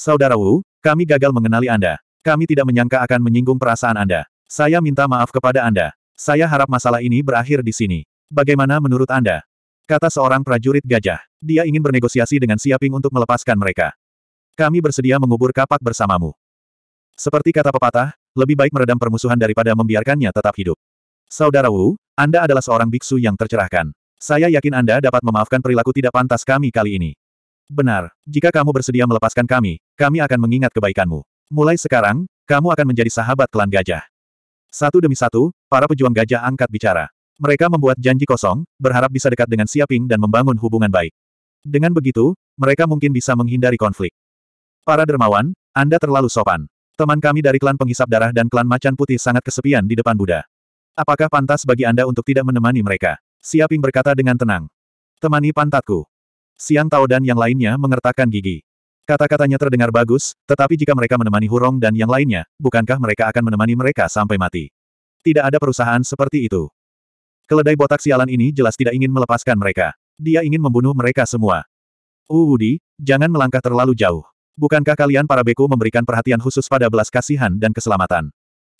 Saudara Wu, kami gagal mengenali Anda. Kami tidak menyangka akan menyinggung perasaan Anda. Saya minta maaf kepada Anda. Saya harap masalah ini berakhir di sini. Bagaimana menurut Anda? Kata seorang prajurit gajah. Dia ingin bernegosiasi dengan Siaping untuk melepaskan mereka. Kami bersedia mengubur kapak bersamamu. Seperti kata pepatah, lebih baik meredam permusuhan daripada membiarkannya tetap hidup. Saudara Wu, Anda adalah seorang biksu yang tercerahkan. Saya yakin Anda dapat memaafkan perilaku tidak pantas kami kali ini. Benar, jika kamu bersedia melepaskan kami, kami akan mengingat kebaikanmu. Mulai sekarang, kamu akan menjadi sahabat klan gajah. Satu demi satu, para pejuang gajah angkat bicara. Mereka membuat janji kosong, berharap bisa dekat dengan Siaping dan membangun hubungan baik. Dengan begitu, mereka mungkin bisa menghindari konflik. Para dermawan, Anda terlalu sopan. Teman kami dari klan penghisap darah dan klan macan putih sangat kesepian di depan Buddha. Apakah pantas bagi Anda untuk tidak menemani mereka? Siaping berkata dengan tenang. Temani pantatku. Siang Tao dan yang lainnya mengertakkan gigi. Kata-katanya terdengar bagus, tetapi jika mereka menemani Hurong dan yang lainnya, bukankah mereka akan menemani mereka sampai mati? Tidak ada perusahaan seperti itu. Keledai botak sialan ini jelas tidak ingin melepaskan mereka. Dia ingin membunuh mereka semua. Uudi, uh, jangan melangkah terlalu jauh. Bukankah kalian para beku memberikan perhatian khusus pada belas kasihan dan keselamatan?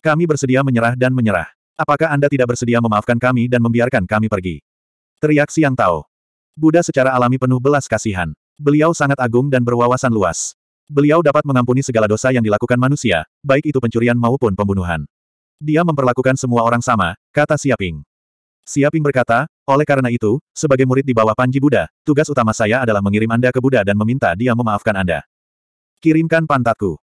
Kami bersedia menyerah dan menyerah. Apakah Anda tidak bersedia memaafkan kami dan membiarkan kami pergi? Teriak Siang Tao. Buddha secara alami penuh belas kasihan. Beliau sangat agung dan berwawasan luas. Beliau dapat mengampuni segala dosa yang dilakukan manusia, baik itu pencurian maupun pembunuhan. Dia memperlakukan semua orang sama, kata Siaping. Siaping berkata, oleh karena itu, sebagai murid di bawah Panji Buddha, tugas utama saya adalah mengirim Anda ke Buddha dan meminta dia memaafkan Anda. Kirimkan pantatku.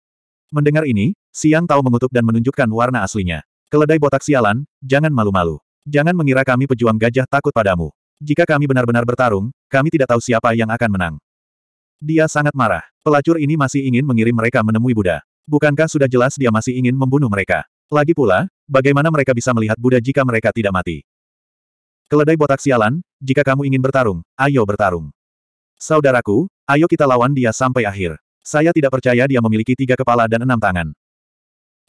Mendengar ini, Siang tahu mengutuk dan menunjukkan warna aslinya. Keledai botak sialan, jangan malu-malu. Jangan mengira kami pejuang gajah takut padamu. Jika kami benar-benar bertarung, kami tidak tahu siapa yang akan menang. Dia sangat marah. Pelacur ini masih ingin mengirim mereka menemui Buddha. Bukankah sudah jelas dia masih ingin membunuh mereka? Lagi pula, bagaimana mereka bisa melihat Buddha jika mereka tidak mati? Keledai botak sialan, jika kamu ingin bertarung, ayo bertarung. Saudaraku, ayo kita lawan dia sampai akhir. Saya tidak percaya dia memiliki tiga kepala dan enam tangan.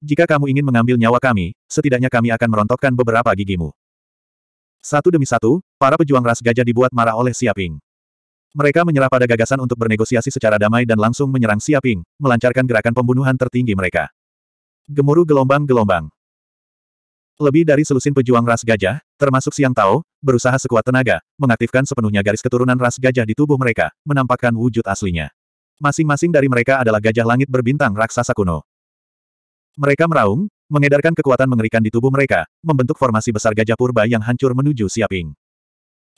Jika kamu ingin mengambil nyawa kami, setidaknya kami akan merontokkan beberapa gigimu. Satu demi satu, para pejuang ras gajah dibuat marah oleh Siaping. Mereka menyerah pada gagasan untuk bernegosiasi secara damai dan langsung menyerang Siaping, melancarkan gerakan pembunuhan tertinggi mereka. Gemuruh gelombang-gelombang. Lebih dari selusin pejuang ras gajah, termasuk Siang Tao, berusaha sekuat tenaga, mengaktifkan sepenuhnya garis keturunan ras gajah di tubuh mereka, menampakkan wujud aslinya. Masing-masing dari mereka adalah gajah langit berbintang raksasa kuno. Mereka meraung, mengedarkan kekuatan mengerikan di tubuh mereka, membentuk formasi besar gajah purba yang hancur menuju Siaping.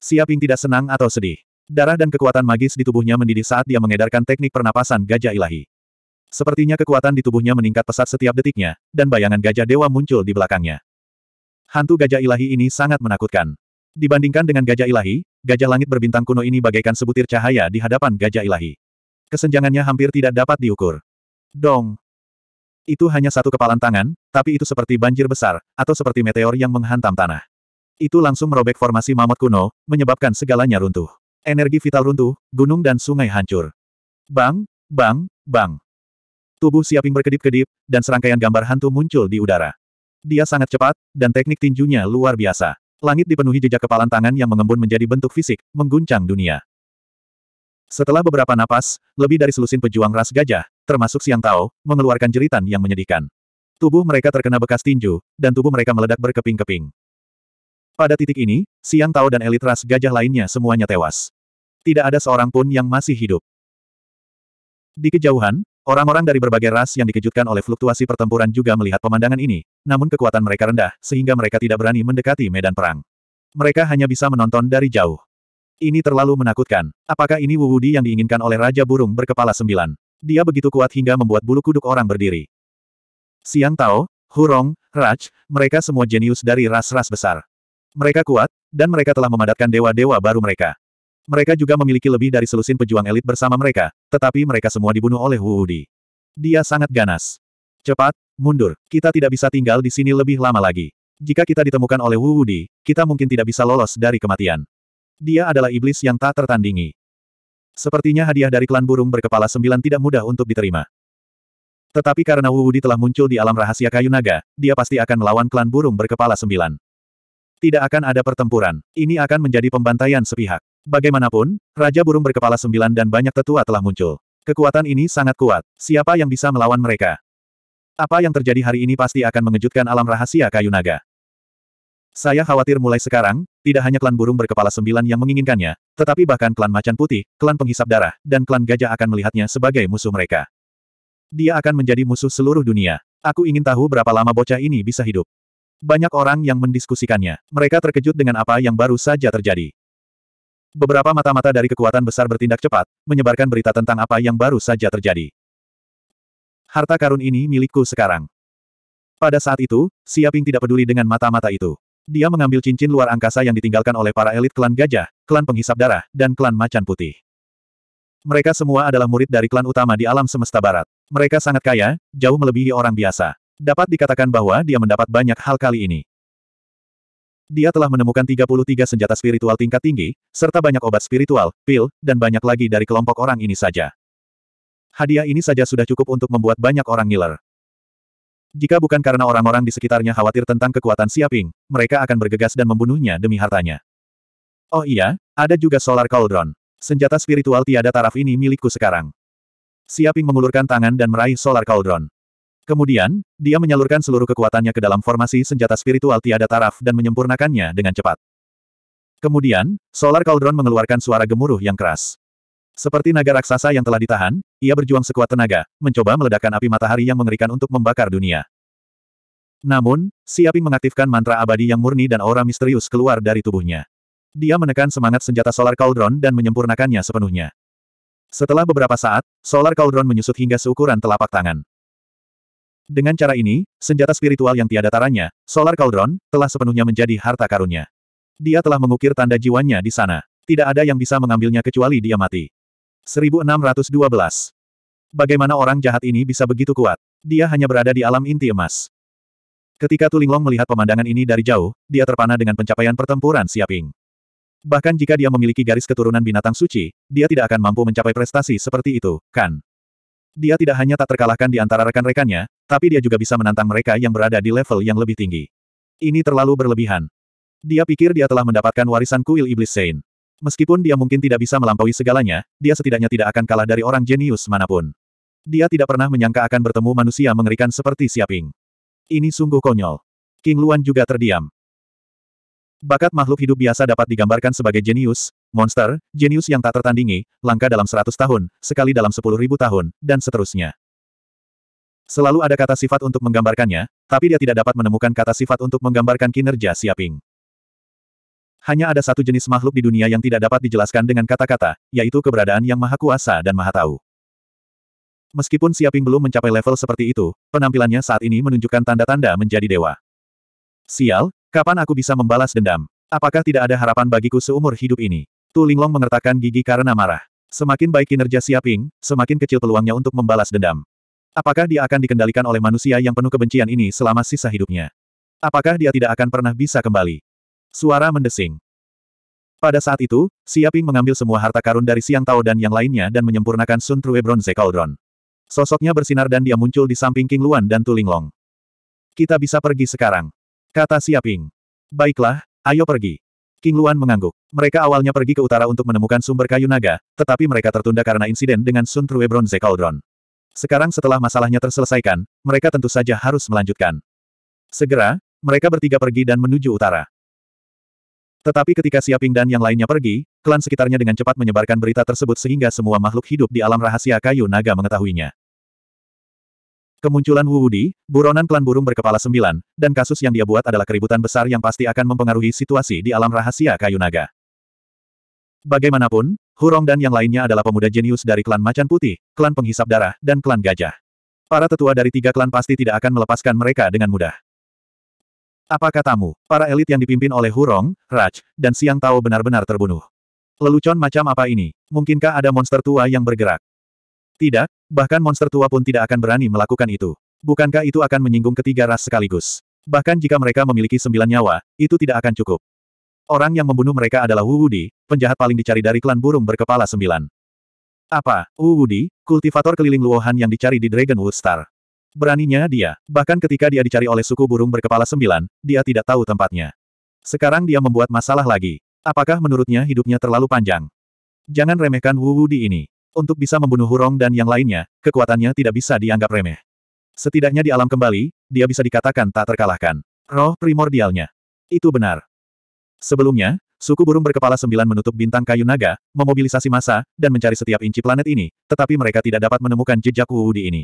Siaping tidak senang atau sedih. Darah dan kekuatan magis di tubuhnya mendidih saat dia mengedarkan teknik pernapasan gajah ilahi. Sepertinya kekuatan di tubuhnya meningkat pesat setiap detiknya, dan bayangan gajah dewa muncul di belakangnya. Hantu gajah ilahi ini sangat menakutkan. Dibandingkan dengan gajah ilahi, gajah langit berbintang kuno ini bagaikan sebutir cahaya di hadapan gajah ilahi. Kesenjangannya hampir tidak dapat diukur. Dong, itu hanya satu kepalan tangan, tapi itu seperti banjir besar, atau seperti meteor yang menghantam tanah. Itu langsung merobek formasi mamut kuno, menyebabkan segalanya runtuh. Energi vital runtuh, gunung dan sungai hancur. Bang, bang, bang. Tubuh Siaping berkedip-kedip, dan serangkaian gambar hantu muncul di udara. Dia sangat cepat, dan teknik tinjunya luar biasa. Langit dipenuhi jejak kepalan tangan yang mengembun menjadi bentuk fisik, mengguncang dunia. Setelah beberapa napas, lebih dari selusin pejuang ras gajah, termasuk Siang Tao, mengeluarkan jeritan yang menyedihkan. Tubuh mereka terkena bekas tinju, dan tubuh mereka meledak berkeping-keping. Pada titik ini, Siang Tao dan elit ras gajah lainnya semuanya tewas. Tidak ada seorang pun yang masih hidup. Di kejauhan, orang-orang dari berbagai ras yang dikejutkan oleh fluktuasi pertempuran juga melihat pemandangan ini, namun kekuatan mereka rendah, sehingga mereka tidak berani mendekati medan perang. Mereka hanya bisa menonton dari jauh. Ini terlalu menakutkan. Apakah ini Wuwudi yang diinginkan oleh Raja Burung berkepala sembilan? Dia begitu kuat hingga membuat bulu kuduk orang berdiri. Siang Tao, Hurong, Raj, mereka semua jenius dari ras-ras besar. Mereka kuat, dan mereka telah memadatkan dewa-dewa baru mereka. Mereka juga memiliki lebih dari selusin pejuang elit bersama mereka, tetapi mereka semua dibunuh oleh Wuwudi. Dia sangat ganas. Cepat, mundur. Kita tidak bisa tinggal di sini lebih lama lagi. Jika kita ditemukan oleh Wuwudi, kita mungkin tidak bisa lolos dari kematian. Dia adalah iblis yang tak tertandingi. Sepertinya hadiah dari klan burung berkepala sembilan tidak mudah untuk diterima. Tetapi karena Wuwudi telah muncul di alam rahasia kayu naga, dia pasti akan melawan klan burung berkepala sembilan. Tidak akan ada pertempuran. Ini akan menjadi pembantaian sepihak. Bagaimanapun, Raja Burung Berkepala Sembilan dan banyak tetua telah muncul. Kekuatan ini sangat kuat. Siapa yang bisa melawan mereka? Apa yang terjadi hari ini pasti akan mengejutkan alam rahasia kayu naga. Saya khawatir mulai sekarang, tidak hanya klan burung berkepala sembilan yang menginginkannya, tetapi bahkan klan macan putih, klan penghisap darah, dan klan gajah akan melihatnya sebagai musuh mereka. Dia akan menjadi musuh seluruh dunia. Aku ingin tahu berapa lama bocah ini bisa hidup. Banyak orang yang mendiskusikannya. Mereka terkejut dengan apa yang baru saja terjadi. Beberapa mata-mata dari kekuatan besar bertindak cepat, menyebarkan berita tentang apa yang baru saja terjadi. Harta karun ini milikku sekarang. Pada saat itu, Siaping tidak peduli dengan mata-mata itu. Dia mengambil cincin luar angkasa yang ditinggalkan oleh para elit klan gajah, klan penghisap darah, dan klan macan putih. Mereka semua adalah murid dari klan utama di alam semesta barat. Mereka sangat kaya, jauh melebihi orang biasa. Dapat dikatakan bahwa dia mendapat banyak hal kali ini. Dia telah menemukan 33 senjata spiritual tingkat tinggi, serta banyak obat spiritual, pil, dan banyak lagi dari kelompok orang ini saja. Hadiah ini saja sudah cukup untuk membuat banyak orang ngiler. Jika bukan karena orang-orang di sekitarnya khawatir tentang kekuatan Siaping, mereka akan bergegas dan membunuhnya demi hartanya. Oh iya, ada juga Solar Cauldron. Senjata spiritual tiada taraf ini milikku sekarang. Siaping mengulurkan tangan dan meraih Solar Cauldron. Kemudian, dia menyalurkan seluruh kekuatannya ke dalam formasi senjata spiritual tiada taraf dan menyempurnakannya dengan cepat. Kemudian, Solar Cauldron mengeluarkan suara gemuruh yang keras. Seperti naga raksasa yang telah ditahan, ia berjuang sekuat tenaga, mencoba meledakkan api matahari yang mengerikan untuk membakar dunia. Namun, si api mengaktifkan mantra abadi yang murni dan aura misterius keluar dari tubuhnya. Dia menekan semangat senjata Solar Cauldron dan menyempurnakannya sepenuhnya. Setelah beberapa saat, Solar Cauldron menyusut hingga seukuran telapak tangan. Dengan cara ini, senjata spiritual yang tiada taranya, Solar Cauldron, telah sepenuhnya menjadi harta karunnya. Dia telah mengukir tanda jiwanya di sana. Tidak ada yang bisa mengambilnya kecuali dia mati. 1612. Bagaimana orang jahat ini bisa begitu kuat? Dia hanya berada di alam inti emas. Ketika Tulinglong melihat pemandangan ini dari jauh, dia terpana dengan pencapaian pertempuran Siaping. Bahkan jika dia memiliki garis keturunan binatang suci, dia tidak akan mampu mencapai prestasi seperti itu, kan? Dia tidak hanya tak terkalahkan di antara rekan-rekannya, tapi dia juga bisa menantang mereka yang berada di level yang lebih tinggi. Ini terlalu berlebihan. Dia pikir dia telah mendapatkan warisan kuil iblis Sein. Meskipun dia mungkin tidak bisa melampaui segalanya, dia setidaknya tidak akan kalah dari orang jenius manapun. Dia tidak pernah menyangka akan bertemu manusia mengerikan seperti Siaping. Ini sungguh konyol. King Luan juga terdiam. Bakat makhluk hidup biasa dapat digambarkan sebagai jenius, monster, jenius yang tak tertandingi, langka dalam seratus tahun, sekali dalam sepuluh ribu tahun, dan seterusnya. Selalu ada kata sifat untuk menggambarkannya, tapi dia tidak dapat menemukan kata sifat untuk menggambarkan kinerja Siaping. Hanya ada satu jenis makhluk di dunia yang tidak dapat dijelaskan dengan kata-kata, yaitu keberadaan yang maha kuasa dan maha tahu. Meskipun Siaping belum mencapai level seperti itu, penampilannya saat ini menunjukkan tanda-tanda menjadi dewa. Sial, kapan aku bisa membalas dendam? Apakah tidak ada harapan bagiku seumur hidup ini? Tu Linglong mengertakkan gigi karena marah. Semakin baik kinerja Siaping, semakin kecil peluangnya untuk membalas dendam. Apakah dia akan dikendalikan oleh manusia yang penuh kebencian ini selama sisa hidupnya? Apakah dia tidak akan pernah bisa kembali? Suara mendesing. Pada saat itu, Siaping mengambil semua harta karun dari Siang Tao dan yang lainnya dan menyempurnakan Sun True Bronze Cauldron. Sosoknya bersinar dan dia muncul di samping King Luan dan Tuling Long. Kita bisa pergi sekarang. Kata Siaping. Baiklah, ayo pergi. King Luan mengangguk. Mereka awalnya pergi ke utara untuk menemukan sumber kayu naga, tetapi mereka tertunda karena insiden dengan Sun True Bronze Cauldron. Sekarang setelah masalahnya terselesaikan, mereka tentu saja harus melanjutkan. Segera, mereka bertiga pergi dan menuju utara. Tetapi ketika Siaping dan yang lainnya pergi, klan sekitarnya dengan cepat menyebarkan berita tersebut sehingga semua makhluk hidup di alam rahasia kayu naga mengetahuinya. Kemunculan Wuudi, buronan klan burung berkepala sembilan, dan kasus yang dia buat adalah keributan besar yang pasti akan mempengaruhi situasi di alam rahasia kayu naga. Bagaimanapun, Hurong dan yang lainnya adalah pemuda jenius dari klan Macan Putih, klan Penghisap Darah, dan klan Gajah. Para tetua dari tiga klan pasti tidak akan melepaskan mereka dengan mudah. Apa katamu? Para elit yang dipimpin oleh Hurong, Raj, dan Siang Tao benar-benar terbunuh. Lelucon macam apa ini? Mungkinkah ada monster tua yang bergerak? Tidak, bahkan monster tua pun tidak akan berani melakukan itu. Bukankah itu akan menyinggung ketiga ras sekaligus? Bahkan jika mereka memiliki sembilan nyawa, itu tidak akan cukup. Orang yang membunuh mereka adalah Wu Wudi, penjahat paling dicari dari klan burung berkepala sembilan. Apa, Wu Wudi, kultivator keliling Luohan yang dicari di Dragon Wood Star? Beraninya dia, bahkan ketika dia dicari oleh suku burung berkepala sembilan, dia tidak tahu tempatnya. Sekarang dia membuat masalah lagi. Apakah menurutnya hidupnya terlalu panjang? Jangan remehkan Wu Wu di ini. Untuk bisa membunuh Hurong dan yang lainnya, kekuatannya tidak bisa dianggap remeh. Setidaknya di alam kembali, dia bisa dikatakan tak terkalahkan. Roh primordialnya. Itu benar. Sebelumnya, suku burung berkepala sembilan menutup bintang kayu naga, memobilisasi massa, dan mencari setiap inci planet ini, tetapi mereka tidak dapat menemukan jejak Wu Wu di ini.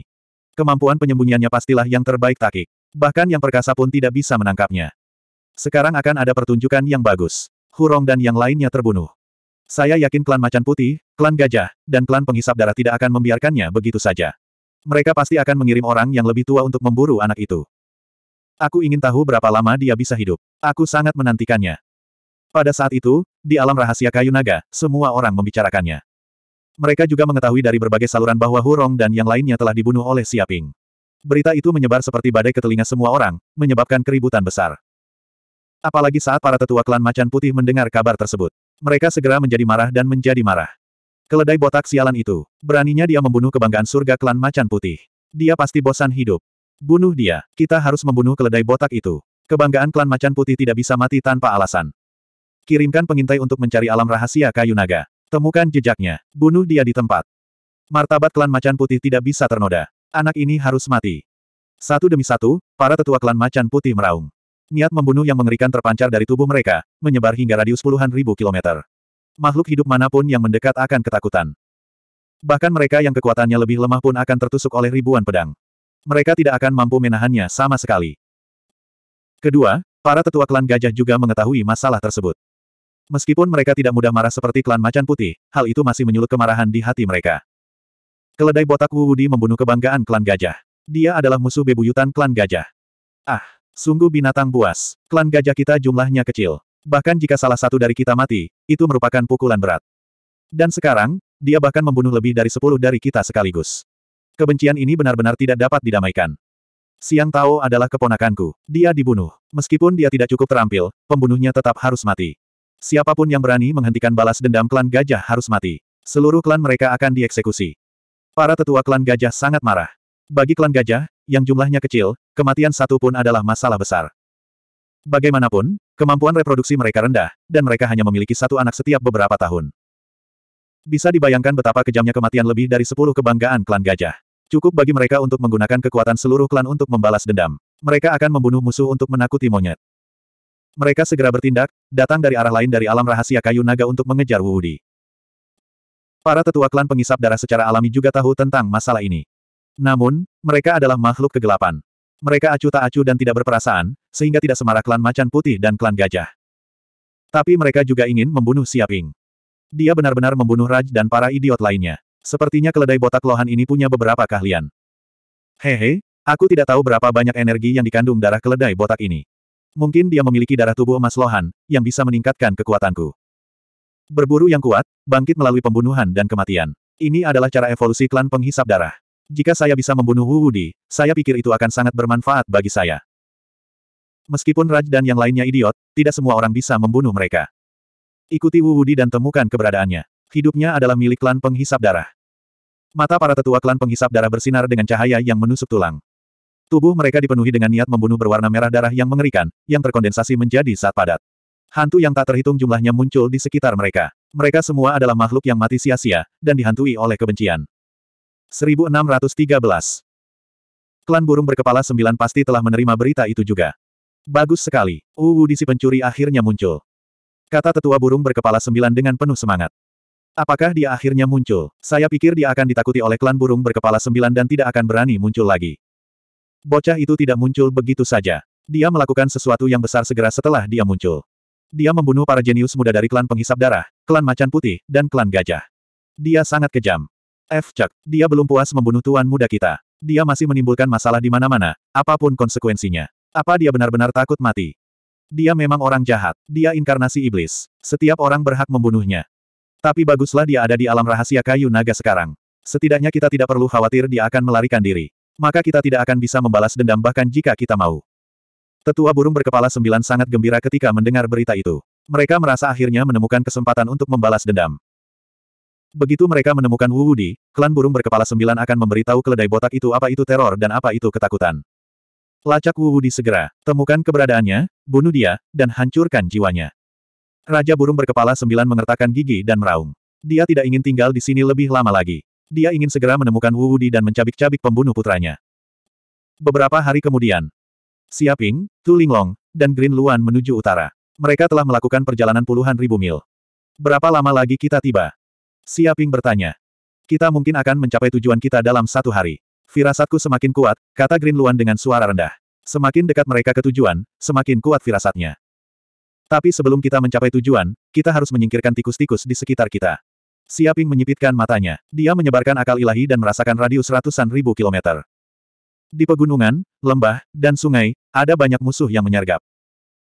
Kemampuan penyembunyiannya pastilah yang terbaik takik. Bahkan yang perkasa pun tidak bisa menangkapnya. Sekarang akan ada pertunjukan yang bagus. Hurong dan yang lainnya terbunuh. Saya yakin klan Macan Putih, klan Gajah, dan klan Penghisap Darah tidak akan membiarkannya begitu saja. Mereka pasti akan mengirim orang yang lebih tua untuk memburu anak itu. Aku ingin tahu berapa lama dia bisa hidup. Aku sangat menantikannya. Pada saat itu, di alam rahasia kayu naga, semua orang membicarakannya. Mereka juga mengetahui dari berbagai saluran bahwa Hurong dan yang lainnya telah dibunuh oleh Siaping. Berita itu menyebar seperti badai ke telinga semua orang, menyebabkan keributan besar. Apalagi saat para tetua klan Macan Putih mendengar kabar tersebut. Mereka segera menjadi marah dan menjadi marah. Keledai botak sialan itu. Beraninya dia membunuh kebanggaan surga klan Macan Putih. Dia pasti bosan hidup. Bunuh dia. Kita harus membunuh keledai botak itu. Kebanggaan klan Macan Putih tidak bisa mati tanpa alasan. Kirimkan pengintai untuk mencari alam rahasia kayu naga. Temukan jejaknya. Bunuh dia di tempat. Martabat klan macan putih tidak bisa ternoda. Anak ini harus mati. Satu demi satu, para tetua klan macan putih meraung. Niat membunuh yang mengerikan terpancar dari tubuh mereka, menyebar hingga radius puluhan ribu kilometer. Makhluk hidup manapun yang mendekat akan ketakutan. Bahkan mereka yang kekuatannya lebih lemah pun akan tertusuk oleh ribuan pedang. Mereka tidak akan mampu menahannya sama sekali. Kedua, para tetua klan gajah juga mengetahui masalah tersebut. Meskipun mereka tidak mudah marah seperti klan macan putih, hal itu masih menyulut kemarahan di hati mereka. Keledai botak Wudi membunuh kebanggaan klan gajah. Dia adalah musuh bebuyutan klan gajah. Ah, sungguh binatang buas. Klan gajah kita jumlahnya kecil. Bahkan jika salah satu dari kita mati, itu merupakan pukulan berat. Dan sekarang, dia bahkan membunuh lebih dari sepuluh dari kita sekaligus. Kebencian ini benar-benar tidak dapat didamaikan. Siang Tao adalah keponakanku. Dia dibunuh. Meskipun dia tidak cukup terampil, pembunuhnya tetap harus mati. Siapapun yang berani menghentikan balas dendam klan gajah harus mati. Seluruh klan mereka akan dieksekusi. Para tetua klan gajah sangat marah. Bagi klan gajah, yang jumlahnya kecil, kematian satu pun adalah masalah besar. Bagaimanapun, kemampuan reproduksi mereka rendah, dan mereka hanya memiliki satu anak setiap beberapa tahun. Bisa dibayangkan betapa kejamnya kematian lebih dari sepuluh kebanggaan klan gajah. Cukup bagi mereka untuk menggunakan kekuatan seluruh klan untuk membalas dendam. Mereka akan membunuh musuh untuk menakuti monyet. Mereka segera bertindak, datang dari arah lain dari alam rahasia kayu naga untuk mengejar Wu Wuudi. Para tetua klan pengisap darah secara alami juga tahu tentang masalah ini. Namun, mereka adalah makhluk kegelapan. Mereka acuh tak acuh dan tidak berperasaan, sehingga tidak semarak klan macan putih dan klan gajah. Tapi mereka juga ingin membunuh Siaping. Dia benar-benar membunuh Raj dan para idiot lainnya. Sepertinya keledai botak lohan ini punya beberapa keahlian. Hehe, aku tidak tahu berapa banyak energi yang dikandung darah keledai botak ini. Mungkin dia memiliki darah tubuh emas lohan, yang bisa meningkatkan kekuatanku. Berburu yang kuat, bangkit melalui pembunuhan dan kematian. Ini adalah cara evolusi klan penghisap darah. Jika saya bisa membunuh Wu Wudi, saya pikir itu akan sangat bermanfaat bagi saya. Meskipun Raj dan yang lainnya idiot, tidak semua orang bisa membunuh mereka. Ikuti Wu Wudi dan temukan keberadaannya. Hidupnya adalah milik klan penghisap darah. Mata para tetua klan penghisap darah bersinar dengan cahaya yang menusuk tulang. Tubuh mereka dipenuhi dengan niat membunuh berwarna merah darah yang mengerikan, yang terkondensasi menjadi saat padat. Hantu yang tak terhitung jumlahnya muncul di sekitar mereka. Mereka semua adalah makhluk yang mati sia-sia, dan dihantui oleh kebencian. 1613 Klan burung berkepala sembilan pasti telah menerima berita itu juga. Bagus sekali. Uwu si pencuri akhirnya muncul. Kata tetua burung berkepala sembilan dengan penuh semangat. Apakah dia akhirnya muncul? Saya pikir dia akan ditakuti oleh klan burung berkepala sembilan dan tidak akan berani muncul lagi. Bocah itu tidak muncul begitu saja. Dia melakukan sesuatu yang besar segera setelah dia muncul. Dia membunuh para jenius muda dari klan penghisap darah, klan macan putih, dan klan gajah. Dia sangat kejam. F. Chuck, dia belum puas membunuh tuan muda kita. Dia masih menimbulkan masalah di mana-mana, apapun konsekuensinya. Apa dia benar-benar takut mati? Dia memang orang jahat. Dia inkarnasi iblis. Setiap orang berhak membunuhnya. Tapi baguslah dia ada di alam rahasia kayu naga sekarang. Setidaknya kita tidak perlu khawatir dia akan melarikan diri. Maka kita tidak akan bisa membalas dendam bahkan jika kita mau. Tetua burung berkepala sembilan sangat gembira ketika mendengar berita itu. Mereka merasa akhirnya menemukan kesempatan untuk membalas dendam. Begitu mereka menemukan Wu Wudi, klan burung berkepala sembilan akan memberitahu keledai botak itu apa itu teror dan apa itu ketakutan. Lacak Wu Wudi segera, temukan keberadaannya, bunuh dia, dan hancurkan jiwanya. Raja burung berkepala sembilan mengertakkan gigi dan meraung. Dia tidak ingin tinggal di sini lebih lama lagi. Dia ingin segera menemukan Wu Wudi dan mencabik-cabik pembunuh putranya. Beberapa hari kemudian, Siaping, Tu Linglong, dan Green Luan menuju utara. Mereka telah melakukan perjalanan puluhan ribu mil. Berapa lama lagi kita tiba? Siaping bertanya. Kita mungkin akan mencapai tujuan kita dalam satu hari. Firasatku semakin kuat, kata Green Luan dengan suara rendah. Semakin dekat mereka ke tujuan, semakin kuat firasatnya. Tapi sebelum kita mencapai tujuan, kita harus menyingkirkan tikus-tikus di sekitar kita. Siaping menyipitkan matanya. Dia menyebarkan akal ilahi dan merasakan radius ratusan ribu kilometer. Di pegunungan, lembah, dan sungai, ada banyak musuh yang menyergap.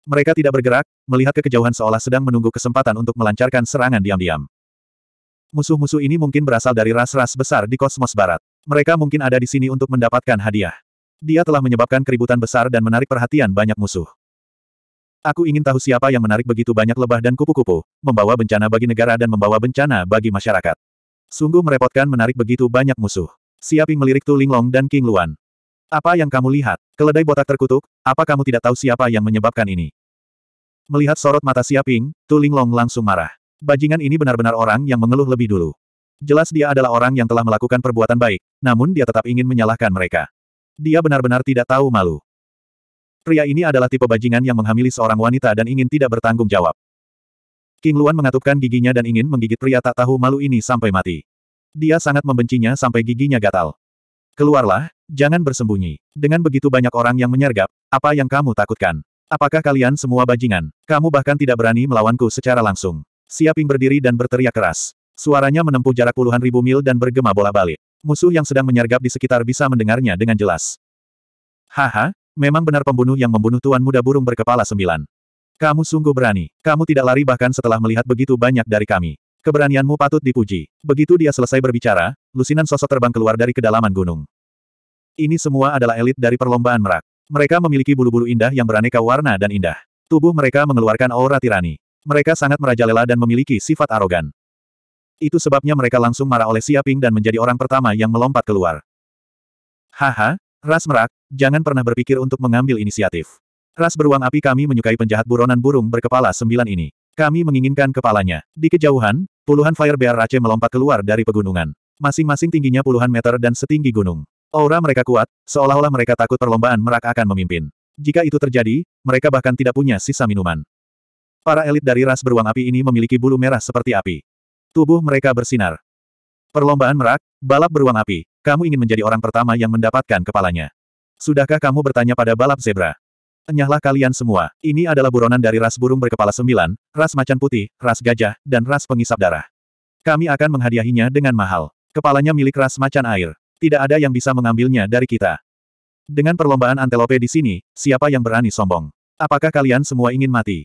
Mereka tidak bergerak, melihat ke kejauhan seolah sedang menunggu kesempatan untuk melancarkan serangan diam-diam. Musuh-musuh ini mungkin berasal dari ras-ras besar di kosmos barat. Mereka mungkin ada di sini untuk mendapatkan hadiah. Dia telah menyebabkan keributan besar dan menarik perhatian banyak musuh. Aku ingin tahu siapa yang menarik begitu banyak lebah dan kupu-kupu, membawa bencana bagi negara dan membawa bencana bagi masyarakat. Sungguh merepotkan menarik begitu banyak musuh. Siaping melirik Tu Linglong dan King Luan. Apa yang kamu lihat? Keledai botak terkutuk, apa kamu tidak tahu siapa yang menyebabkan ini? Melihat sorot mata Siaping, Tu Linglong langsung marah. Bajingan ini benar-benar orang yang mengeluh lebih dulu. Jelas dia adalah orang yang telah melakukan perbuatan baik, namun dia tetap ingin menyalahkan mereka. Dia benar-benar tidak tahu malu. Pria ini adalah tipe bajingan yang menghamili seorang wanita dan ingin tidak bertanggung jawab. King Luan mengatupkan giginya dan ingin menggigit pria tak tahu malu ini sampai mati. Dia sangat membencinya sampai giginya gatal. Keluarlah, jangan bersembunyi. Dengan begitu banyak orang yang menyergap, apa yang kamu takutkan? Apakah kalian semua bajingan? Kamu bahkan tidak berani melawanku secara langsung. Siaping berdiri dan berteriak keras. Suaranya menempuh jarak puluhan ribu mil dan bergema bola balik. Musuh yang sedang menyergap di sekitar bisa mendengarnya dengan jelas. Haha, Memang benar pembunuh yang membunuh Tuan Muda Burung Berkepala Sembilan. Kamu sungguh berani. Kamu tidak lari bahkan setelah melihat begitu banyak dari kami. Keberanianmu patut dipuji. Begitu dia selesai berbicara, lusinan sosok terbang keluar dari kedalaman gunung. Ini semua adalah elit dari perlombaan merak. Mereka memiliki bulu-bulu indah yang beraneka warna dan indah. Tubuh mereka mengeluarkan aura tirani. Mereka sangat merajalela dan memiliki sifat arogan. Itu sebabnya mereka langsung marah oleh Siaping dan menjadi orang pertama yang melompat keluar. Haha, Ras merak, jangan pernah berpikir untuk mengambil inisiatif. Ras beruang api kami menyukai penjahat buronan burung berkepala sembilan ini. Kami menginginkan kepalanya. Di kejauhan, puluhan fire bear Race melompat keluar dari pegunungan. Masing-masing tingginya puluhan meter dan setinggi gunung. Aura mereka kuat, seolah-olah mereka takut perlombaan merak akan memimpin. Jika itu terjadi, mereka bahkan tidak punya sisa minuman. Para elit dari ras beruang api ini memiliki bulu merah seperti api. Tubuh mereka bersinar. Perlombaan merak, balap beruang api. Kamu ingin menjadi orang pertama yang mendapatkan kepalanya. Sudahkah kamu bertanya pada balap zebra? Enyahlah kalian semua. Ini adalah buronan dari ras burung berkepala sembilan, ras macan putih, ras gajah, dan ras pengisap darah. Kami akan menghadiahinya dengan mahal. Kepalanya milik ras macan air. Tidak ada yang bisa mengambilnya dari kita. Dengan perlombaan antelope di sini, siapa yang berani sombong? Apakah kalian semua ingin mati?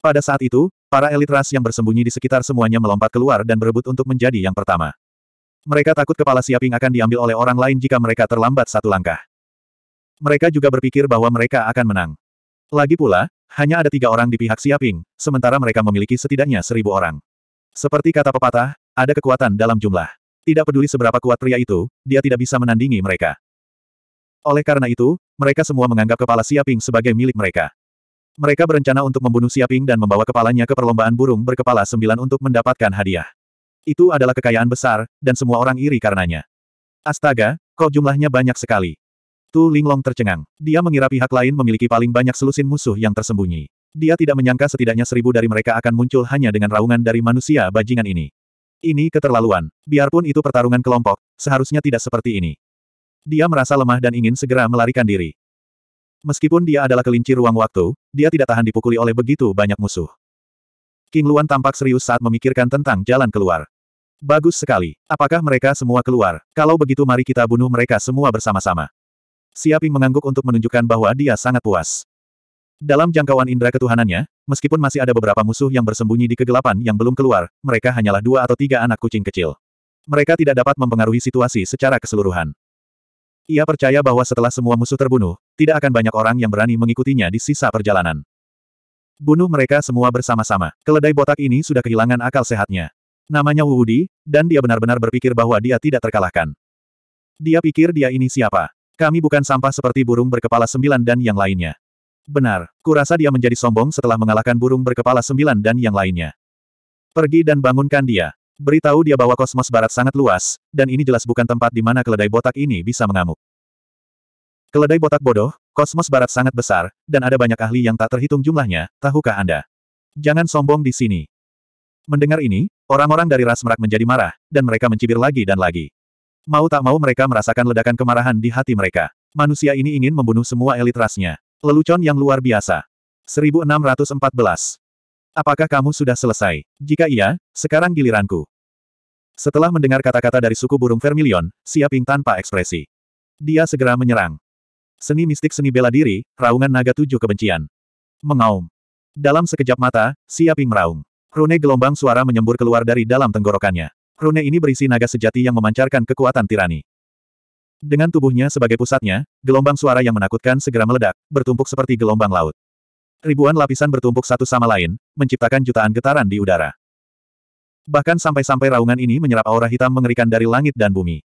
Pada saat itu, Para elit ras yang bersembunyi di sekitar semuanya melompat keluar dan berebut untuk menjadi yang pertama. Mereka takut kepala Siaping akan diambil oleh orang lain jika mereka terlambat satu langkah. Mereka juga berpikir bahwa mereka akan menang. Lagi pula, hanya ada tiga orang di pihak Siaping, sementara mereka memiliki setidaknya seribu orang. Seperti kata pepatah, ada kekuatan dalam jumlah. Tidak peduli seberapa kuat pria itu, dia tidak bisa menandingi mereka. Oleh karena itu, mereka semua menganggap kepala Siaping sebagai milik mereka. Mereka berencana untuk membunuh Siaping dan membawa kepalanya ke perlombaan burung berkepala sembilan untuk mendapatkan hadiah. Itu adalah kekayaan besar, dan semua orang iri karenanya. Astaga, kok jumlahnya banyak sekali. Tu Linglong tercengang. Dia mengira pihak lain memiliki paling banyak selusin musuh yang tersembunyi. Dia tidak menyangka setidaknya seribu dari mereka akan muncul hanya dengan raungan dari manusia bajingan ini. Ini keterlaluan. Biarpun itu pertarungan kelompok, seharusnya tidak seperti ini. Dia merasa lemah dan ingin segera melarikan diri. Meskipun dia adalah kelinci ruang waktu, dia tidak tahan dipukuli oleh begitu banyak musuh. King Luan tampak serius saat memikirkan tentang jalan keluar. Bagus sekali. Apakah mereka semua keluar? Kalau begitu mari kita bunuh mereka semua bersama-sama. Siaping mengangguk untuk menunjukkan bahwa dia sangat puas. Dalam jangkauan indera ketuhanannya, meskipun masih ada beberapa musuh yang bersembunyi di kegelapan yang belum keluar, mereka hanyalah dua atau tiga anak kucing kecil. Mereka tidak dapat mempengaruhi situasi secara keseluruhan. Ia percaya bahwa setelah semua musuh terbunuh, tidak akan banyak orang yang berani mengikutinya di sisa perjalanan. Bunuh mereka semua bersama-sama. Keledai botak ini sudah kehilangan akal sehatnya. Namanya Wuudi, dan dia benar-benar berpikir bahwa dia tidak terkalahkan. Dia pikir dia ini siapa. Kami bukan sampah seperti burung berkepala sembilan dan yang lainnya. Benar, kurasa dia menjadi sombong setelah mengalahkan burung berkepala sembilan dan yang lainnya. Pergi dan bangunkan dia. Beritahu dia bahwa kosmos barat sangat luas, dan ini jelas bukan tempat di mana keledai botak ini bisa mengamuk. Keledai botak bodoh, kosmos barat sangat besar, dan ada banyak ahli yang tak terhitung jumlahnya, tahukah Anda? Jangan sombong di sini. Mendengar ini, orang-orang dari ras merak menjadi marah, dan mereka mencibir lagi dan lagi. Mau tak mau mereka merasakan ledakan kemarahan di hati mereka. Manusia ini ingin membunuh semua elit rasnya. Lelucon yang luar biasa. 1614 Apakah kamu sudah selesai? Jika iya, sekarang giliranku. Setelah mendengar kata-kata dari suku burung vermilion, Siaping tanpa ekspresi. Dia segera menyerang. Seni mistik seni bela diri, raungan naga tujuh kebencian. Mengaum. Dalam sekejap mata, Siaping meraung. Rune gelombang suara menyembur keluar dari dalam tenggorokannya. Rune ini berisi naga sejati yang memancarkan kekuatan tirani. Dengan tubuhnya sebagai pusatnya, gelombang suara yang menakutkan segera meledak, bertumpuk seperti gelombang laut. Ribuan lapisan bertumpuk satu sama lain, menciptakan jutaan getaran di udara. Bahkan sampai-sampai raungan ini menyerap aura hitam mengerikan dari langit dan bumi.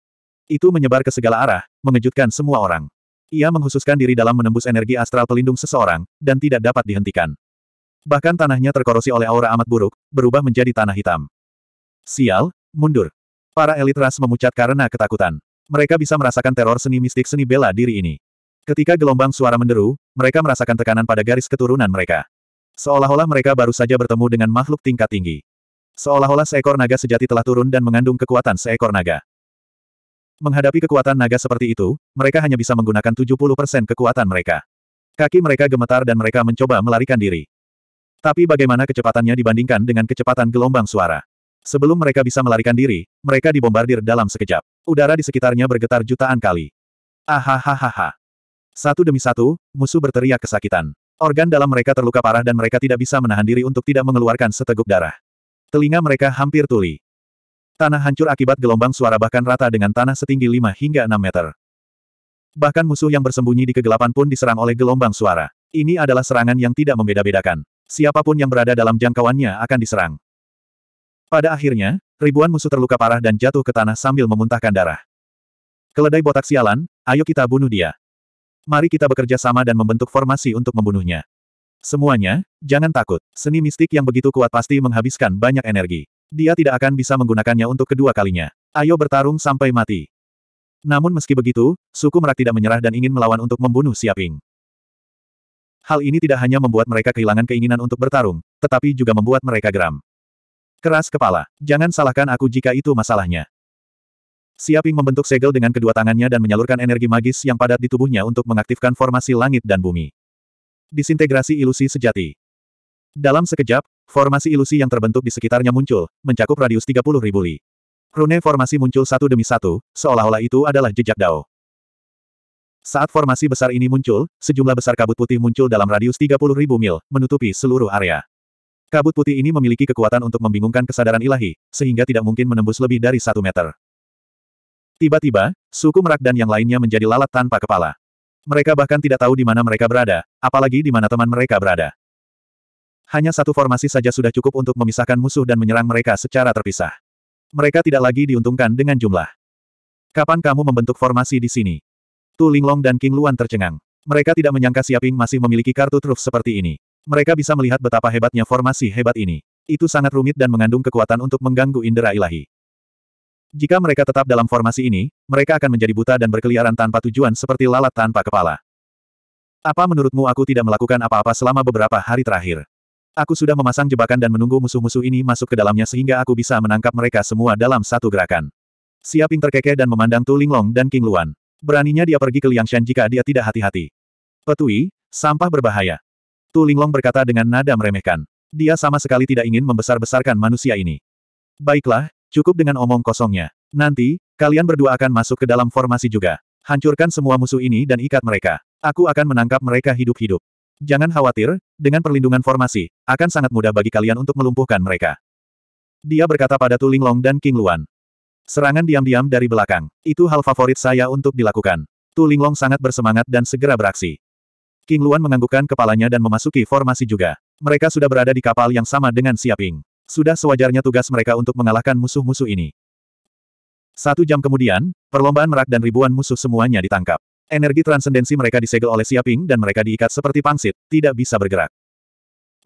Itu menyebar ke segala arah, mengejutkan semua orang. Ia menghususkan diri dalam menembus energi astral pelindung seseorang, dan tidak dapat dihentikan. Bahkan tanahnya terkorosi oleh aura amat buruk, berubah menjadi tanah hitam. Sial, mundur. Para elit ras memucat karena ketakutan. Mereka bisa merasakan teror seni mistik seni bela diri ini. Ketika gelombang suara menderu, mereka merasakan tekanan pada garis keturunan mereka. Seolah-olah mereka baru saja bertemu dengan makhluk tingkat tinggi. Seolah-olah seekor naga sejati telah turun dan mengandung kekuatan seekor naga. Menghadapi kekuatan naga seperti itu, mereka hanya bisa menggunakan 70% kekuatan mereka. Kaki mereka gemetar dan mereka mencoba melarikan diri. Tapi bagaimana kecepatannya dibandingkan dengan kecepatan gelombang suara? Sebelum mereka bisa melarikan diri, mereka dibombardir dalam sekejap. Udara di sekitarnya bergetar jutaan kali. Ahahaha. Satu demi satu, musuh berteriak kesakitan. Organ dalam mereka terluka parah dan mereka tidak bisa menahan diri untuk tidak mengeluarkan seteguk darah. Telinga mereka hampir tuli. Tanah hancur akibat gelombang suara bahkan rata dengan tanah setinggi 5 hingga 6 meter. Bahkan musuh yang bersembunyi di kegelapan pun diserang oleh gelombang suara. Ini adalah serangan yang tidak membeda-bedakan. Siapapun yang berada dalam jangkauannya akan diserang. Pada akhirnya, ribuan musuh terluka parah dan jatuh ke tanah sambil memuntahkan darah. Keledai botak sialan, ayo kita bunuh dia. Mari kita bekerja sama dan membentuk formasi untuk membunuhnya. Semuanya, jangan takut. Seni mistik yang begitu kuat pasti menghabiskan banyak energi. Dia tidak akan bisa menggunakannya untuk kedua kalinya. Ayo bertarung sampai mati. Namun meski begitu, suku Merak tidak menyerah dan ingin melawan untuk membunuh Siaping. Hal ini tidak hanya membuat mereka kehilangan keinginan untuk bertarung, tetapi juga membuat mereka geram. Keras kepala, jangan salahkan aku jika itu masalahnya. Siaping membentuk segel dengan kedua tangannya dan menyalurkan energi magis yang padat di tubuhnya untuk mengaktifkan formasi langit dan bumi. Disintegrasi ilusi sejati. Dalam sekejap, formasi ilusi yang terbentuk di sekitarnya muncul, mencakup radius 30 ribu li. Rune formasi muncul satu demi satu, seolah-olah itu adalah jejak Dao. Saat formasi besar ini muncul, sejumlah besar kabut putih muncul dalam radius 30 ribu mil, menutupi seluruh area. Kabut putih ini memiliki kekuatan untuk membingungkan kesadaran ilahi, sehingga tidak mungkin menembus lebih dari satu meter. Tiba-tiba, suku Merak dan yang lainnya menjadi lalat tanpa kepala. Mereka bahkan tidak tahu di mana mereka berada, apalagi di mana teman mereka berada. Hanya satu formasi saja sudah cukup untuk memisahkan musuh dan menyerang mereka secara terpisah. Mereka tidak lagi diuntungkan dengan jumlah. Kapan kamu membentuk formasi di sini? Tu Linglong dan King Luan tercengang. Mereka tidak menyangka Siaping masih memiliki kartu truf seperti ini. Mereka bisa melihat betapa hebatnya formasi hebat ini. Itu sangat rumit dan mengandung kekuatan untuk mengganggu indera ilahi. Jika mereka tetap dalam formasi ini, mereka akan menjadi buta dan berkeliaran tanpa tujuan seperti lalat tanpa kepala. Apa menurutmu aku tidak melakukan apa-apa selama beberapa hari terakhir? Aku sudah memasang jebakan dan menunggu musuh-musuh ini masuk ke dalamnya sehingga aku bisa menangkap mereka semua dalam satu gerakan. Siap Siaping terkekeh dan memandang Tu Linglong dan King Luan. Beraninya dia pergi ke Liangshan jika dia tidak hati-hati. Petui, sampah berbahaya. Tu Linglong berkata dengan nada meremehkan. Dia sama sekali tidak ingin membesar-besarkan manusia ini. Baiklah, Cukup dengan omong kosongnya. Nanti, kalian berdua akan masuk ke dalam formasi juga. Hancurkan semua musuh ini dan ikat mereka. Aku akan menangkap mereka hidup-hidup. Jangan khawatir, dengan perlindungan formasi, akan sangat mudah bagi kalian untuk melumpuhkan mereka. Dia berkata pada Tu Linglong dan King Luan. Serangan diam-diam dari belakang. Itu hal favorit saya untuk dilakukan. Tu Linglong sangat bersemangat dan segera beraksi. King Luan menganggukkan kepalanya dan memasuki formasi juga. Mereka sudah berada di kapal yang sama dengan Siaping. Sudah sewajarnya tugas mereka untuk mengalahkan musuh-musuh ini. Satu jam kemudian, perlombaan merak dan ribuan musuh semuanya ditangkap. Energi transendensi mereka disegel oleh Siaping dan mereka diikat seperti pangsit, tidak bisa bergerak.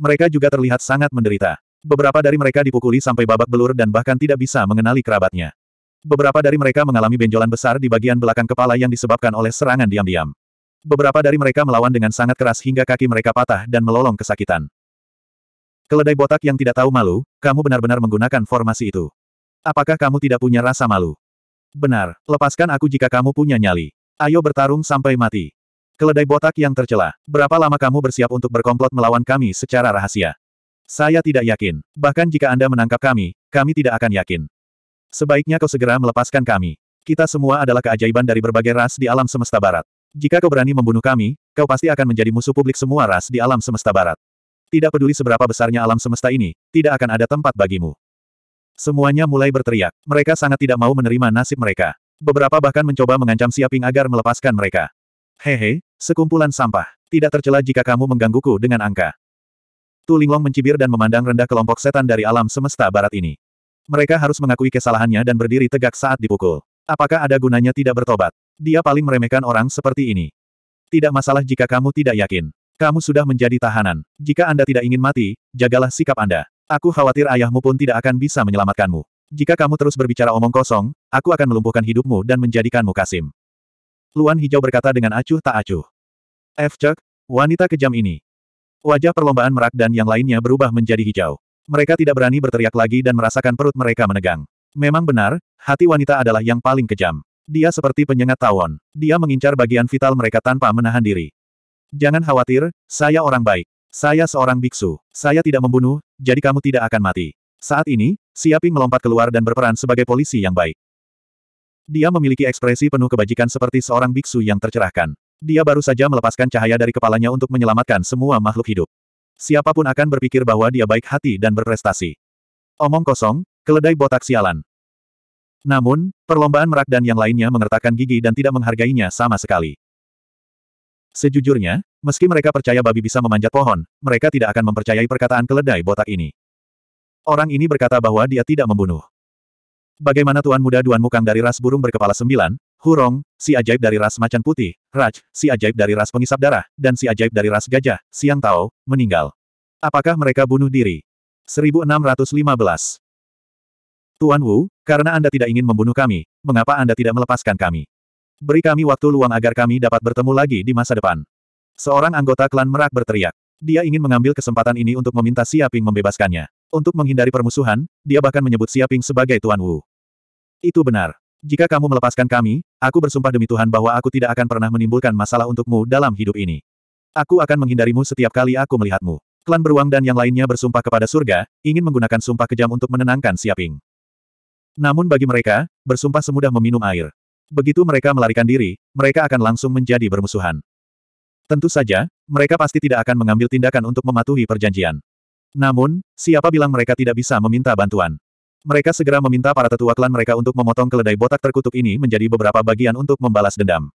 Mereka juga terlihat sangat menderita. Beberapa dari mereka dipukuli sampai babak belur dan bahkan tidak bisa mengenali kerabatnya. Beberapa dari mereka mengalami benjolan besar di bagian belakang kepala yang disebabkan oleh serangan diam-diam. Beberapa dari mereka melawan dengan sangat keras hingga kaki mereka patah dan melolong kesakitan. Keledai botak yang tidak tahu malu, kamu benar-benar menggunakan formasi itu. Apakah kamu tidak punya rasa malu? Benar, lepaskan aku jika kamu punya nyali. Ayo bertarung sampai mati. Keledai botak yang tercela. Berapa lama kamu bersiap untuk berkomplot melawan kami secara rahasia? Saya tidak yakin. Bahkan jika Anda menangkap kami, kami tidak akan yakin. Sebaiknya kau segera melepaskan kami. Kita semua adalah keajaiban dari berbagai ras di alam semesta barat. Jika kau berani membunuh kami, kau pasti akan menjadi musuh publik semua ras di alam semesta barat. Tidak peduli seberapa besarnya alam semesta ini, tidak akan ada tempat bagimu. Semuanya mulai berteriak. Mereka sangat tidak mau menerima nasib mereka. Beberapa bahkan mencoba mengancam Siaping agar melepaskan mereka. Hehe, sekumpulan sampah. Tidak tercela jika kamu menggangguku dengan angka. Tu Linglong mencibir dan memandang rendah kelompok setan dari alam semesta barat ini. Mereka harus mengakui kesalahannya dan berdiri tegak saat dipukul. Apakah ada gunanya tidak bertobat? Dia paling meremehkan orang seperti ini. Tidak masalah jika kamu tidak yakin. Kamu sudah menjadi tahanan. Jika Anda tidak ingin mati, jagalah sikap Anda. Aku khawatir ayahmu pun tidak akan bisa menyelamatkanmu. Jika kamu terus berbicara omong kosong, aku akan melumpuhkan hidupmu dan menjadikanmu kasim. Luan hijau berkata dengan acuh tak acuh. F. Chuck, wanita kejam ini. Wajah perlombaan merak dan yang lainnya berubah menjadi hijau. Mereka tidak berani berteriak lagi dan merasakan perut mereka menegang. Memang benar, hati wanita adalah yang paling kejam. Dia seperti penyengat tawon. Dia mengincar bagian vital mereka tanpa menahan diri. Jangan khawatir, saya orang baik. Saya seorang biksu. Saya tidak membunuh, jadi kamu tidak akan mati. Saat ini, Siaping melompat keluar dan berperan sebagai polisi yang baik. Dia memiliki ekspresi penuh kebajikan seperti seorang biksu yang tercerahkan. Dia baru saja melepaskan cahaya dari kepalanya untuk menyelamatkan semua makhluk hidup. Siapapun akan berpikir bahwa dia baik hati dan berprestasi. Omong kosong, keledai botak sialan. Namun, perlombaan merak dan yang lainnya mengertakkan gigi dan tidak menghargainya sama sekali. Sejujurnya, meski mereka percaya babi bisa memanjat pohon, mereka tidak akan mempercayai perkataan keledai botak ini. Orang ini berkata bahwa dia tidak membunuh. Bagaimana tuan muda Duan Mukang dari ras burung berkepala sembilan, Hurong, si ajaib dari ras macan putih, Raj, si ajaib dari ras pengisap darah, dan si ajaib dari ras gajah, Siang Tao, meninggal. Apakah mereka bunuh diri? 1615 Tuan Wu, karena Anda tidak ingin membunuh kami, mengapa Anda tidak melepaskan kami? Beri kami waktu luang agar kami dapat bertemu lagi di masa depan. Seorang anggota klan Merak berteriak. Dia ingin mengambil kesempatan ini untuk meminta Siaping membebaskannya. Untuk menghindari permusuhan, dia bahkan menyebut Siaping sebagai Tuan Wu. Itu benar. Jika kamu melepaskan kami, aku bersumpah demi Tuhan bahwa aku tidak akan pernah menimbulkan masalah untukmu dalam hidup ini. Aku akan menghindarimu setiap kali aku melihatmu. Klan Beruang dan yang lainnya bersumpah kepada surga, ingin menggunakan sumpah kejam untuk menenangkan Siaping. Namun bagi mereka, bersumpah semudah meminum air. Begitu mereka melarikan diri, mereka akan langsung menjadi bermusuhan. Tentu saja, mereka pasti tidak akan mengambil tindakan untuk mematuhi perjanjian. Namun, siapa bilang mereka tidak bisa meminta bantuan? Mereka segera meminta para tetua klan mereka untuk memotong keledai botak terkutuk ini menjadi beberapa bagian untuk membalas dendam.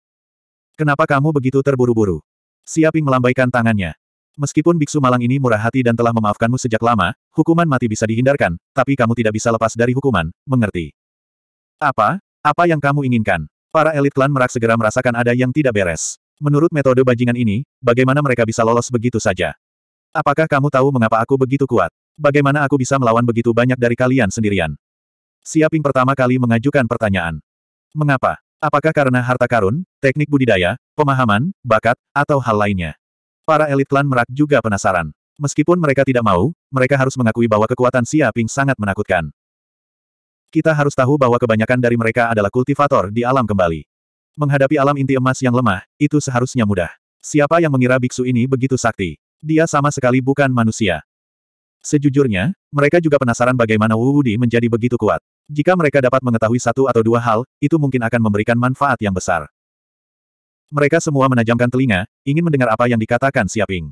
Kenapa kamu begitu terburu-buru? Siaping melambaikan tangannya. Meskipun biksu malang ini murah hati dan telah memaafkanmu sejak lama, hukuman mati bisa dihindarkan, tapi kamu tidak bisa lepas dari hukuman, mengerti? Apa? Apa yang kamu inginkan? Para elit klan merak segera merasakan ada yang tidak beres. Menurut metode bajingan ini, bagaimana mereka bisa lolos begitu saja? Apakah kamu tahu mengapa aku begitu kuat? Bagaimana aku bisa melawan begitu banyak dari kalian sendirian? Siaping pertama kali mengajukan pertanyaan. Mengapa? Apakah karena harta karun, teknik budidaya, pemahaman, bakat, atau hal lainnya? Para elit klan merak juga penasaran. Meskipun mereka tidak mau, mereka harus mengakui bahwa kekuatan Siaping sangat menakutkan. Kita harus tahu bahwa kebanyakan dari mereka adalah kultivator di alam kembali. Menghadapi alam inti emas yang lemah, itu seharusnya mudah. Siapa yang mengira biksu ini begitu sakti? Dia sama sekali bukan manusia. Sejujurnya, mereka juga penasaran bagaimana Wu Wudi menjadi begitu kuat. Jika mereka dapat mengetahui satu atau dua hal, itu mungkin akan memberikan manfaat yang besar. Mereka semua menajamkan telinga, ingin mendengar apa yang dikatakan Siaping.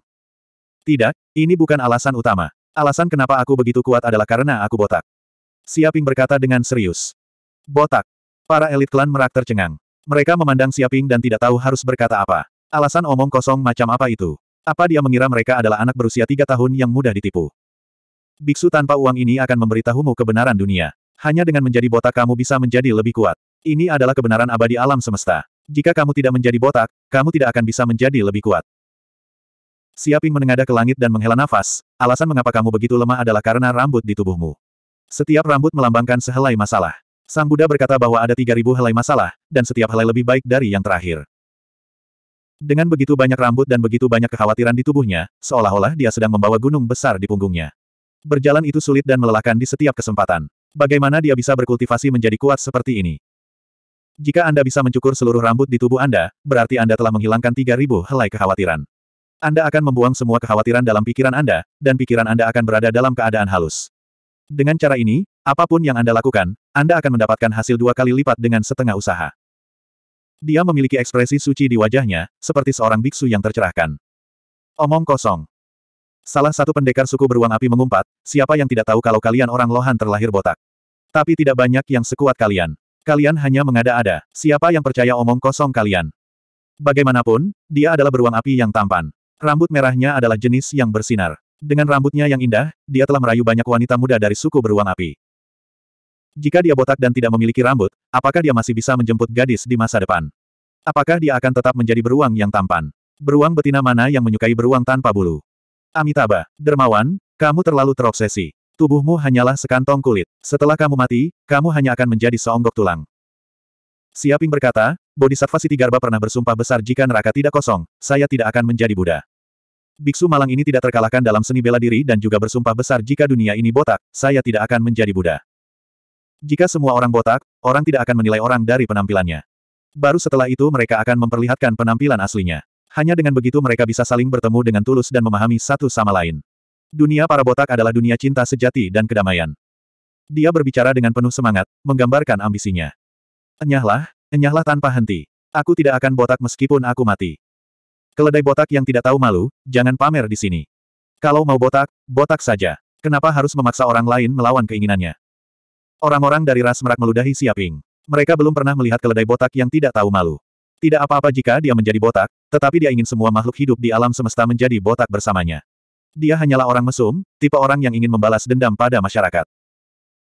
Tidak, ini bukan alasan utama. Alasan kenapa aku begitu kuat adalah karena aku botak. Siaping berkata dengan serius. Botak. Para elit klan merak tercengang. Mereka memandang Siaping dan tidak tahu harus berkata apa. Alasan omong kosong macam apa itu? Apa dia mengira mereka adalah anak berusia tiga tahun yang mudah ditipu? Biksu tanpa uang ini akan memberitahumu kebenaran dunia. Hanya dengan menjadi botak kamu bisa menjadi lebih kuat. Ini adalah kebenaran abadi alam semesta. Jika kamu tidak menjadi botak, kamu tidak akan bisa menjadi lebih kuat. Siaping menengadah ke langit dan menghela nafas, alasan mengapa kamu begitu lemah adalah karena rambut di tubuhmu. Setiap rambut melambangkan sehelai masalah. Sang Buddha berkata bahwa ada 3.000 helai masalah, dan setiap helai lebih baik dari yang terakhir. Dengan begitu banyak rambut dan begitu banyak kekhawatiran di tubuhnya, seolah-olah dia sedang membawa gunung besar di punggungnya. Berjalan itu sulit dan melelahkan di setiap kesempatan. Bagaimana dia bisa berkultivasi menjadi kuat seperti ini? Jika Anda bisa mencukur seluruh rambut di tubuh Anda, berarti Anda telah menghilangkan 3.000 helai kekhawatiran. Anda akan membuang semua kekhawatiran dalam pikiran Anda, dan pikiran Anda akan berada dalam keadaan halus. Dengan cara ini, apapun yang Anda lakukan, Anda akan mendapatkan hasil dua kali lipat dengan setengah usaha. Dia memiliki ekspresi suci di wajahnya, seperti seorang biksu yang tercerahkan. Omong kosong. Salah satu pendekar suku beruang api mengumpat, siapa yang tidak tahu kalau kalian orang lohan terlahir botak. Tapi tidak banyak yang sekuat kalian. Kalian hanya mengada-ada, siapa yang percaya omong kosong kalian. Bagaimanapun, dia adalah beruang api yang tampan. Rambut merahnya adalah jenis yang bersinar. Dengan rambutnya yang indah, dia telah merayu banyak wanita muda dari suku beruang api. Jika dia botak dan tidak memiliki rambut, apakah dia masih bisa menjemput gadis di masa depan? Apakah dia akan tetap menjadi beruang yang tampan? Beruang betina mana yang menyukai beruang tanpa bulu? Amitabha, dermawan, kamu terlalu terobsesi. Tubuhmu hanyalah sekantong kulit. Setelah kamu mati, kamu hanya akan menjadi seonggok tulang. Siaping berkata, Bodhisattva Siti Garba pernah bersumpah besar jika neraka tidak kosong, saya tidak akan menjadi Buddha. Biksu malang ini tidak terkalahkan dalam seni bela diri dan juga bersumpah besar jika dunia ini botak, saya tidak akan menjadi Buddha. Jika semua orang botak, orang tidak akan menilai orang dari penampilannya. Baru setelah itu mereka akan memperlihatkan penampilan aslinya. Hanya dengan begitu mereka bisa saling bertemu dengan tulus dan memahami satu sama lain. Dunia para botak adalah dunia cinta sejati dan kedamaian. Dia berbicara dengan penuh semangat, menggambarkan ambisinya. Enyahlah, enyahlah tanpa henti. Aku tidak akan botak meskipun aku mati. Keledai botak yang tidak tahu malu, jangan pamer di sini. Kalau mau botak, botak saja. Kenapa harus memaksa orang lain melawan keinginannya? Orang-orang dari ras merak meludahi Siaping. Mereka belum pernah melihat keledai botak yang tidak tahu malu. Tidak apa-apa jika dia menjadi botak, tetapi dia ingin semua makhluk hidup di alam semesta menjadi botak bersamanya. Dia hanyalah orang mesum, tipe orang yang ingin membalas dendam pada masyarakat.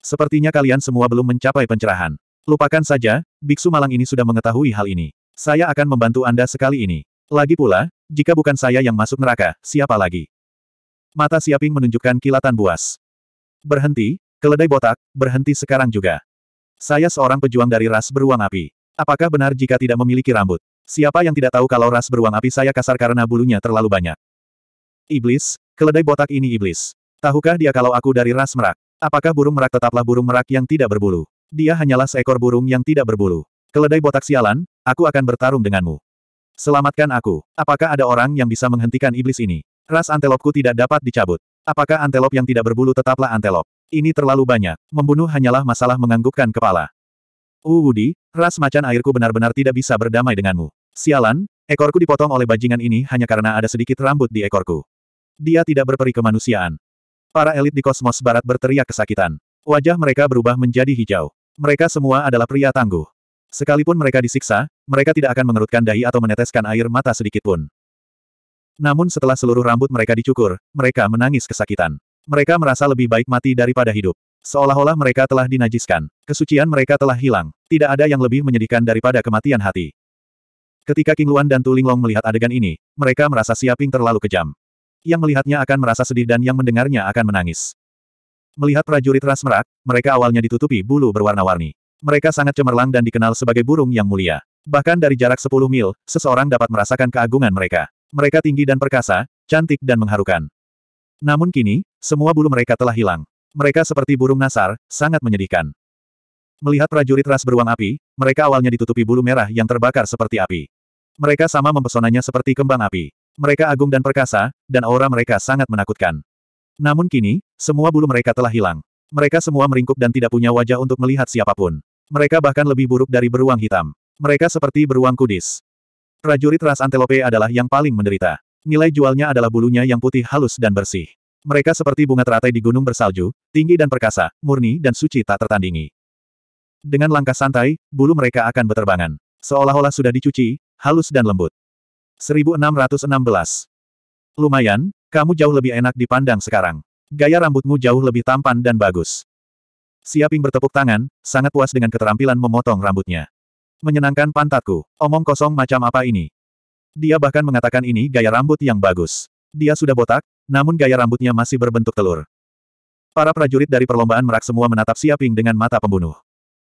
Sepertinya kalian semua belum mencapai pencerahan. Lupakan saja, biksu malang ini sudah mengetahui hal ini. Saya akan membantu Anda sekali ini. Lagi pula, jika bukan saya yang masuk neraka, siapa lagi? Mata Siaping menunjukkan kilatan buas. Berhenti, keledai botak, berhenti sekarang juga. Saya seorang pejuang dari ras beruang api. Apakah benar jika tidak memiliki rambut? Siapa yang tidak tahu kalau ras beruang api saya kasar karena bulunya terlalu banyak? Iblis, keledai botak ini iblis. Tahukah dia kalau aku dari ras merak? Apakah burung merak tetaplah burung merak yang tidak berbulu? Dia hanyalah seekor burung yang tidak berbulu. Keledai botak sialan, aku akan bertarung denganmu. Selamatkan aku. Apakah ada orang yang bisa menghentikan iblis ini? Ras antelopku tidak dapat dicabut. Apakah antelop yang tidak berbulu tetaplah antelop? Ini terlalu banyak. Membunuh hanyalah masalah menganggukkan kepala. Uh ras macan airku benar-benar tidak bisa berdamai denganmu. Sialan, ekorku dipotong oleh bajingan ini hanya karena ada sedikit rambut di ekorku. Dia tidak berperi kemanusiaan. Para elit di kosmos barat berteriak kesakitan. Wajah mereka berubah menjadi hijau. Mereka semua adalah pria tangguh. Sekalipun mereka disiksa, mereka tidak akan mengerutkan dahi atau meneteskan air mata sedikitpun. Namun setelah seluruh rambut mereka dicukur, mereka menangis kesakitan. Mereka merasa lebih baik mati daripada hidup. Seolah-olah mereka telah dinajiskan. Kesucian mereka telah hilang. Tidak ada yang lebih menyedihkan daripada kematian hati. Ketika King Luan dan Tu Long melihat adegan ini, mereka merasa Siaping terlalu kejam. Yang melihatnya akan merasa sedih dan yang mendengarnya akan menangis. Melihat prajurit ras merak, mereka awalnya ditutupi bulu berwarna-warni. Mereka sangat cemerlang dan dikenal sebagai burung yang mulia. Bahkan dari jarak 10 mil, seseorang dapat merasakan keagungan mereka. Mereka tinggi dan perkasa, cantik dan mengharukan. Namun kini, semua bulu mereka telah hilang. Mereka seperti burung nasar, sangat menyedihkan. Melihat prajurit ras beruang api, mereka awalnya ditutupi bulu merah yang terbakar seperti api. Mereka sama mempesonanya seperti kembang api. Mereka agung dan perkasa, dan aura mereka sangat menakutkan. Namun kini, semua bulu mereka telah hilang. Mereka semua meringkuk dan tidak punya wajah untuk melihat siapapun. Mereka bahkan lebih buruk dari beruang hitam. Mereka seperti beruang kudis. Prajurit ras antelope adalah yang paling menderita. Nilai jualnya adalah bulunya yang putih halus dan bersih. Mereka seperti bunga teratai di gunung bersalju, tinggi dan perkasa, murni dan suci tak tertandingi. Dengan langkah santai, bulu mereka akan beterbangan. Seolah-olah sudah dicuci, halus dan lembut. 1616. Lumayan, kamu jauh lebih enak dipandang sekarang. Gaya rambutmu jauh lebih tampan dan bagus. Siaping bertepuk tangan, sangat puas dengan keterampilan memotong rambutnya. Menyenangkan pantatku, omong kosong macam apa ini? Dia bahkan mengatakan ini gaya rambut yang bagus. Dia sudah botak, namun gaya rambutnya masih berbentuk telur. Para prajurit dari perlombaan merak semua menatap Siaping dengan mata pembunuh.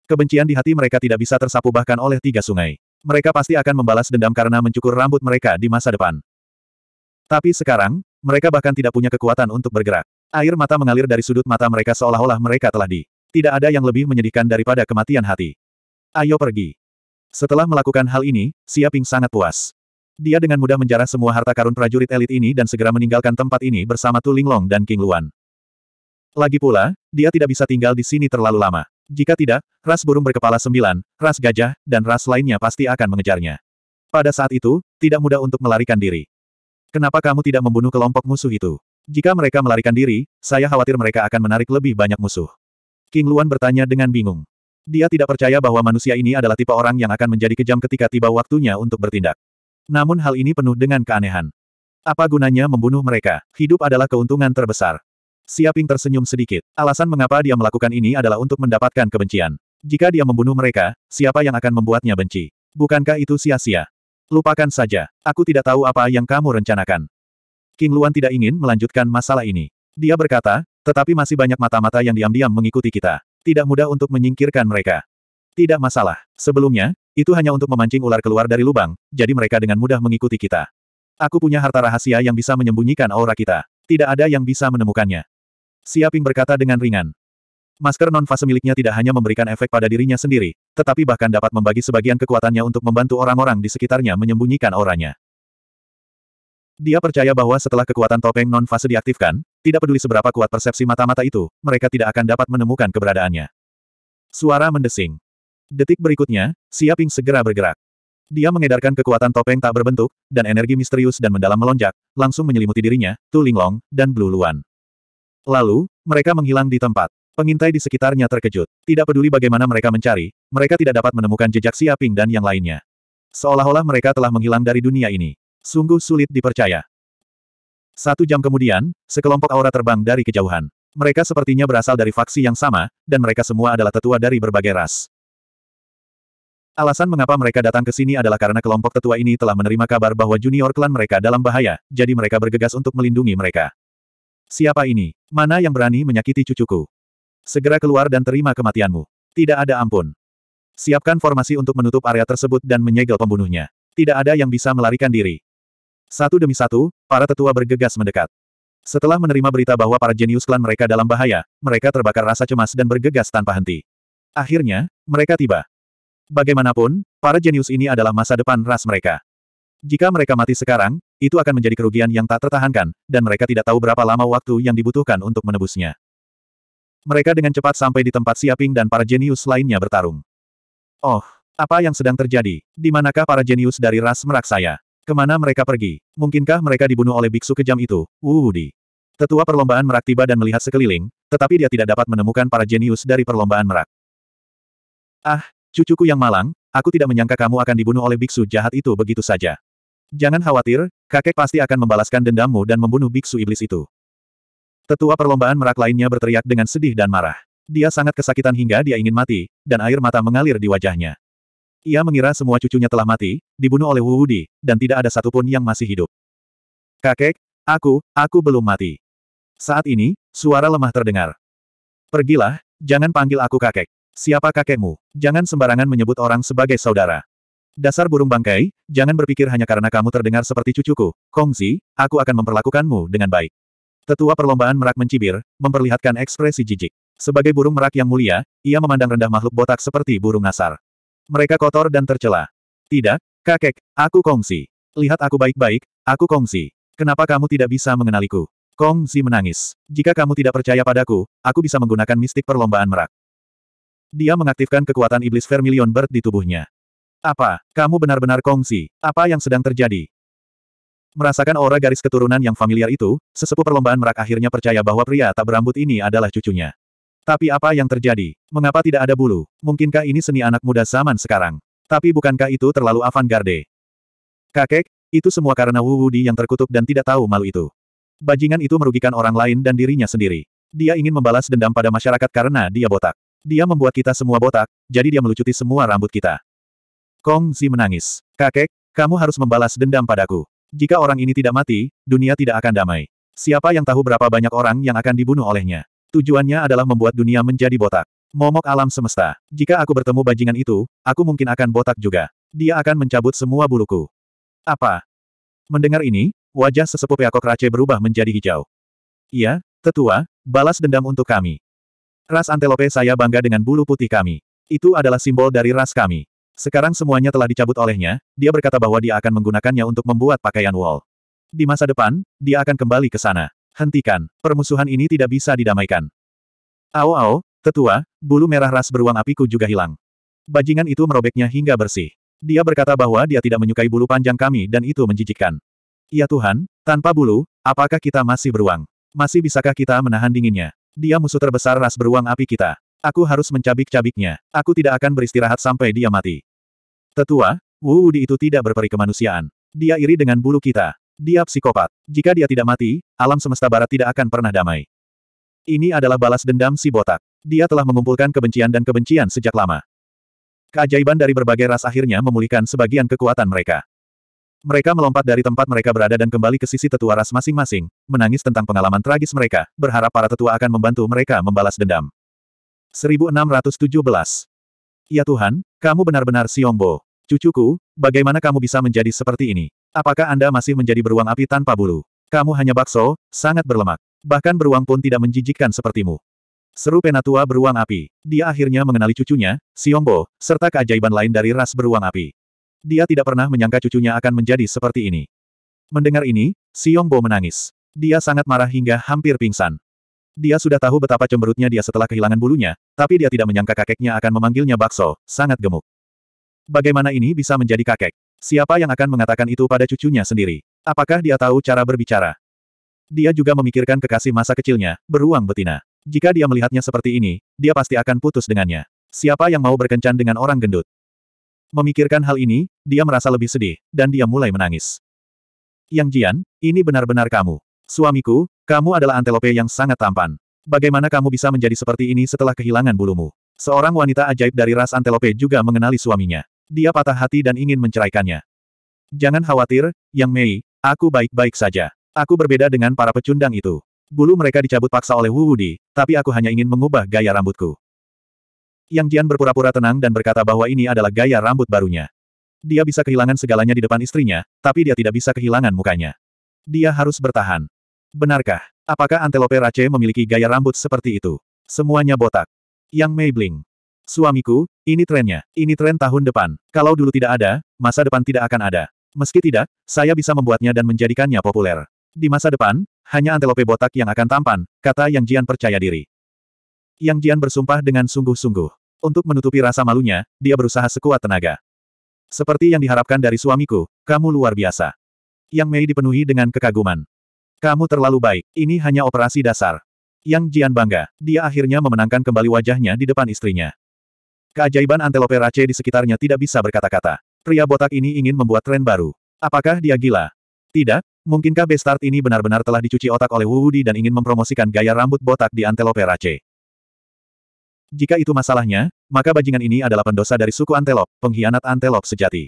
Kebencian di hati mereka tidak bisa tersapu bahkan oleh tiga sungai. Mereka pasti akan membalas dendam karena mencukur rambut mereka di masa depan. Tapi sekarang, mereka bahkan tidak punya kekuatan untuk bergerak. Air mata mengalir dari sudut mata mereka seolah-olah mereka telah di tidak ada yang lebih menyedihkan daripada kematian hati. Ayo pergi. Setelah melakukan hal ini, Siaping sangat puas. Dia dengan mudah menjarah semua harta karun prajurit elit ini dan segera meninggalkan tempat ini bersama Tu Linglong dan King Luan. Lagi pula, dia tidak bisa tinggal di sini terlalu lama. Jika tidak, ras burung berkepala sembilan, ras gajah, dan ras lainnya pasti akan mengejarnya. Pada saat itu, tidak mudah untuk melarikan diri. Kenapa kamu tidak membunuh kelompok musuh itu? Jika mereka melarikan diri, saya khawatir mereka akan menarik lebih banyak musuh. King Luan bertanya dengan bingung. Dia tidak percaya bahwa manusia ini adalah tipe orang yang akan menjadi kejam ketika tiba waktunya untuk bertindak. Namun hal ini penuh dengan keanehan. Apa gunanya membunuh mereka? Hidup adalah keuntungan terbesar. Siaping tersenyum sedikit. Alasan mengapa dia melakukan ini adalah untuk mendapatkan kebencian. Jika dia membunuh mereka, siapa yang akan membuatnya benci? Bukankah itu sia-sia? Lupakan saja. Aku tidak tahu apa yang kamu rencanakan. King Luan tidak ingin melanjutkan masalah ini. Dia berkata, tetapi masih banyak mata-mata yang diam-diam mengikuti kita. Tidak mudah untuk menyingkirkan mereka. Tidak masalah. Sebelumnya, itu hanya untuk memancing ular keluar dari lubang, jadi mereka dengan mudah mengikuti kita. Aku punya harta rahasia yang bisa menyembunyikan aura kita. Tidak ada yang bisa menemukannya. Siaping berkata dengan ringan. Masker non-fase miliknya tidak hanya memberikan efek pada dirinya sendiri, tetapi bahkan dapat membagi sebagian kekuatannya untuk membantu orang-orang di sekitarnya menyembunyikan auranya. Dia percaya bahwa setelah kekuatan topeng non-fase diaktifkan, tidak peduli seberapa kuat persepsi mata-mata itu, mereka tidak akan dapat menemukan keberadaannya. Suara mendesing. Detik berikutnya, Siaping segera bergerak. Dia mengedarkan kekuatan topeng tak berbentuk, dan energi misterius dan mendalam melonjak, langsung menyelimuti dirinya, Tu Linglong, dan Blue Luan. Lalu, mereka menghilang di tempat. Pengintai di sekitarnya terkejut. Tidak peduli bagaimana mereka mencari, mereka tidak dapat menemukan jejak Siaping dan yang lainnya. Seolah-olah mereka telah menghilang dari dunia ini. Sungguh sulit dipercaya. Satu jam kemudian, sekelompok aura terbang dari kejauhan. Mereka sepertinya berasal dari faksi yang sama, dan mereka semua adalah tetua dari berbagai ras. Alasan mengapa mereka datang ke sini adalah karena kelompok tetua ini telah menerima kabar bahwa junior klan mereka dalam bahaya, jadi mereka bergegas untuk melindungi mereka. Siapa ini? Mana yang berani menyakiti cucuku? Segera keluar dan terima kematianmu. Tidak ada ampun. Siapkan formasi untuk menutup area tersebut dan menyegel pembunuhnya. Tidak ada yang bisa melarikan diri. Satu demi satu, para tetua bergegas mendekat. Setelah menerima berita bahwa para jenius klan mereka dalam bahaya, mereka terbakar rasa cemas dan bergegas tanpa henti. Akhirnya, mereka tiba. Bagaimanapun, para jenius ini adalah masa depan ras mereka. Jika mereka mati sekarang, itu akan menjadi kerugian yang tak tertahankan, dan mereka tidak tahu berapa lama waktu yang dibutuhkan untuk menebusnya. Mereka dengan cepat sampai di tempat Siaping dan para jenius lainnya bertarung. Oh, apa yang sedang terjadi? Di manakah para jenius dari ras merak saya? Kemana mereka pergi? Mungkinkah mereka dibunuh oleh biksu kejam itu? Wudi. Tetua perlombaan merak tiba dan melihat sekeliling, tetapi dia tidak dapat menemukan para jenius dari perlombaan merak. Ah, cucuku yang malang, aku tidak menyangka kamu akan dibunuh oleh biksu jahat itu begitu saja. Jangan khawatir, kakek pasti akan membalaskan dendammu dan membunuh biksu iblis itu. Tetua perlombaan merak lainnya berteriak dengan sedih dan marah. Dia sangat kesakitan hingga dia ingin mati, dan air mata mengalir di wajahnya. Ia mengira semua cucunya telah mati, dibunuh oleh Wu Di, dan tidak ada satupun yang masih hidup. Kakek, aku, aku belum mati. Saat ini, suara lemah terdengar. Pergilah, jangan panggil aku kakek. Siapa kakekmu? Jangan sembarangan menyebut orang sebagai saudara. Dasar burung bangkai, jangan berpikir hanya karena kamu terdengar seperti cucuku. Kongzi, aku akan memperlakukanmu dengan baik. Tetua perlombaan merak mencibir, memperlihatkan ekspresi jijik. Sebagai burung merak yang mulia, ia memandang rendah makhluk botak seperti burung nasar. Mereka kotor dan tercela. Tidak, kakek, aku Kongsi. Lihat aku baik-baik, aku Kongsi. Kenapa kamu tidak bisa mengenaliku? Kongsi menangis. Jika kamu tidak percaya padaku, aku bisa menggunakan mistik perlombaan merak. Dia mengaktifkan kekuatan iblis Vermilion Bird di tubuhnya. Apa, kamu benar-benar Kongsi? Apa yang sedang terjadi? Merasakan aura garis keturunan yang familiar itu, sesepuh perlombaan merak akhirnya percaya bahwa pria tak berambut ini adalah cucunya. Tapi apa yang terjadi? Mengapa tidak ada bulu? Mungkinkah ini seni anak muda zaman sekarang? Tapi bukankah itu terlalu avant-garde? Kakek, itu semua karena Wu Wudi yang terkutuk dan tidak tahu malu itu. Bajingan itu merugikan orang lain dan dirinya sendiri. Dia ingin membalas dendam pada masyarakat karena dia botak. Dia membuat kita semua botak, jadi dia melucuti semua rambut kita. Kong Zi menangis. Kakek, kamu harus membalas dendam padaku. Jika orang ini tidak mati, dunia tidak akan damai. Siapa yang tahu berapa banyak orang yang akan dibunuh olehnya? Tujuannya adalah membuat dunia menjadi botak. Momok alam semesta. Jika aku bertemu bajingan itu, aku mungkin akan botak juga. Dia akan mencabut semua buluku. Apa? Mendengar ini, wajah sesepuh Peakok Rache berubah menjadi hijau. Iya, tetua, balas dendam untuk kami. Ras antelope saya bangga dengan bulu putih kami. Itu adalah simbol dari ras kami. Sekarang semuanya telah dicabut olehnya, dia berkata bahwa dia akan menggunakannya untuk membuat pakaian wall. Di masa depan, dia akan kembali ke sana. Hentikan, permusuhan ini tidak bisa didamaikan. Ao ao, tetua, bulu merah ras beruang apiku juga hilang. Bajingan itu merobeknya hingga bersih. Dia berkata bahwa dia tidak menyukai bulu panjang kami dan itu menjijikkan. Ya Tuhan, tanpa bulu, apakah kita masih beruang? Masih bisakah kita menahan dinginnya? Dia musuh terbesar ras beruang api kita. Aku harus mencabik-cabiknya. Aku tidak akan beristirahat sampai dia mati. Tetua, Wu Wudi itu tidak berperi kemanusiaan. Dia iri dengan bulu kita. Dia psikopat. Jika dia tidak mati, alam semesta barat tidak akan pernah damai. Ini adalah balas dendam si botak. Dia telah mengumpulkan kebencian dan kebencian sejak lama. Keajaiban dari berbagai ras akhirnya memulihkan sebagian kekuatan mereka. Mereka melompat dari tempat mereka berada dan kembali ke sisi tetua ras masing-masing, menangis tentang pengalaman tragis mereka, berharap para tetua akan membantu mereka membalas dendam. 1617 Ya Tuhan, kamu benar-benar Siombo. Cucuku, bagaimana kamu bisa menjadi seperti ini? Apakah Anda masih menjadi beruang api tanpa bulu? Kamu hanya bakso, sangat berlemak. Bahkan beruang pun tidak menjijikkan sepertimu. Seru penatua beruang api. Dia akhirnya mengenali cucunya, Siombo, serta keajaiban lain dari ras beruang api. Dia tidak pernah menyangka cucunya akan menjadi seperti ini. Mendengar ini, Siombo menangis. Dia sangat marah hingga hampir pingsan. Dia sudah tahu betapa cemberutnya dia setelah kehilangan bulunya, tapi dia tidak menyangka kakeknya akan memanggilnya bakso, sangat gemuk. Bagaimana ini bisa menjadi kakek? Siapa yang akan mengatakan itu pada cucunya sendiri? Apakah dia tahu cara berbicara? Dia juga memikirkan kekasih masa kecilnya, beruang betina. Jika dia melihatnya seperti ini, dia pasti akan putus dengannya. Siapa yang mau berkencan dengan orang gendut? Memikirkan hal ini, dia merasa lebih sedih, dan dia mulai menangis. Yang Jian, ini benar-benar kamu. Suamiku, kamu adalah antelope yang sangat tampan. Bagaimana kamu bisa menjadi seperti ini setelah kehilangan bulumu? Seorang wanita ajaib dari ras antelope juga mengenali suaminya. Dia patah hati dan ingin menceraikannya. Jangan khawatir, Yang Mei, aku baik-baik saja. Aku berbeda dengan para pecundang itu. Bulu mereka dicabut paksa oleh Wu Wudi, tapi aku hanya ingin mengubah gaya rambutku. Yang Jian berpura-pura tenang dan berkata bahwa ini adalah gaya rambut barunya. Dia bisa kehilangan segalanya di depan istrinya, tapi dia tidak bisa kehilangan mukanya. Dia harus bertahan. Benarkah? Apakah Antelope Rache memiliki gaya rambut seperti itu? Semuanya botak. Yang Mei Bling. Suamiku, ini trennya. Ini tren tahun depan. Kalau dulu tidak ada, masa depan tidak akan ada. Meski tidak, saya bisa membuatnya dan menjadikannya populer. Di masa depan, hanya antelope botak yang akan tampan, kata Yang Jian percaya diri. Yang Jian bersumpah dengan sungguh-sungguh. Untuk menutupi rasa malunya, dia berusaha sekuat tenaga. Seperti yang diharapkan dari suamiku, kamu luar biasa. Yang Mei dipenuhi dengan kekaguman. Kamu terlalu baik, ini hanya operasi dasar. Yang Jian bangga, dia akhirnya memenangkan kembali wajahnya di depan istrinya. Keajaiban antelope race di sekitarnya tidak bisa berkata-kata. Pria botak ini ingin membuat tren baru. Apakah dia gila? Tidak, mungkinkah Bestart ini benar-benar telah dicuci otak oleh Wu Wudi dan ingin mempromosikan gaya rambut botak di antelope race? Jika itu masalahnya, maka bajingan ini adalah pendosa dari suku antelop, pengkhianat antelop sejati.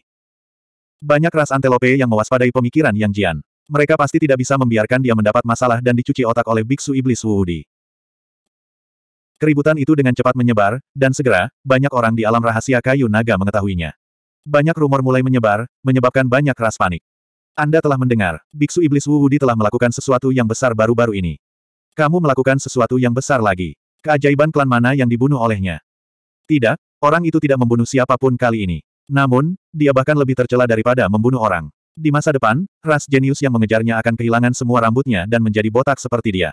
Banyak ras antelope yang mewaspadai pemikiran Yang Jian. Mereka pasti tidak bisa membiarkan dia mendapat masalah dan dicuci otak oleh biksu iblis Wu Wudi. Keributan itu dengan cepat menyebar, dan segera, banyak orang di alam rahasia kayu naga mengetahuinya. Banyak rumor mulai menyebar, menyebabkan banyak ras panik. Anda telah mendengar, Biksu Iblis Wu Wudi telah melakukan sesuatu yang besar baru-baru ini. Kamu melakukan sesuatu yang besar lagi. Keajaiban klan mana yang dibunuh olehnya? Tidak, orang itu tidak membunuh siapapun kali ini. Namun, dia bahkan lebih tercela daripada membunuh orang. Di masa depan, ras jenius yang mengejarnya akan kehilangan semua rambutnya dan menjadi botak seperti dia.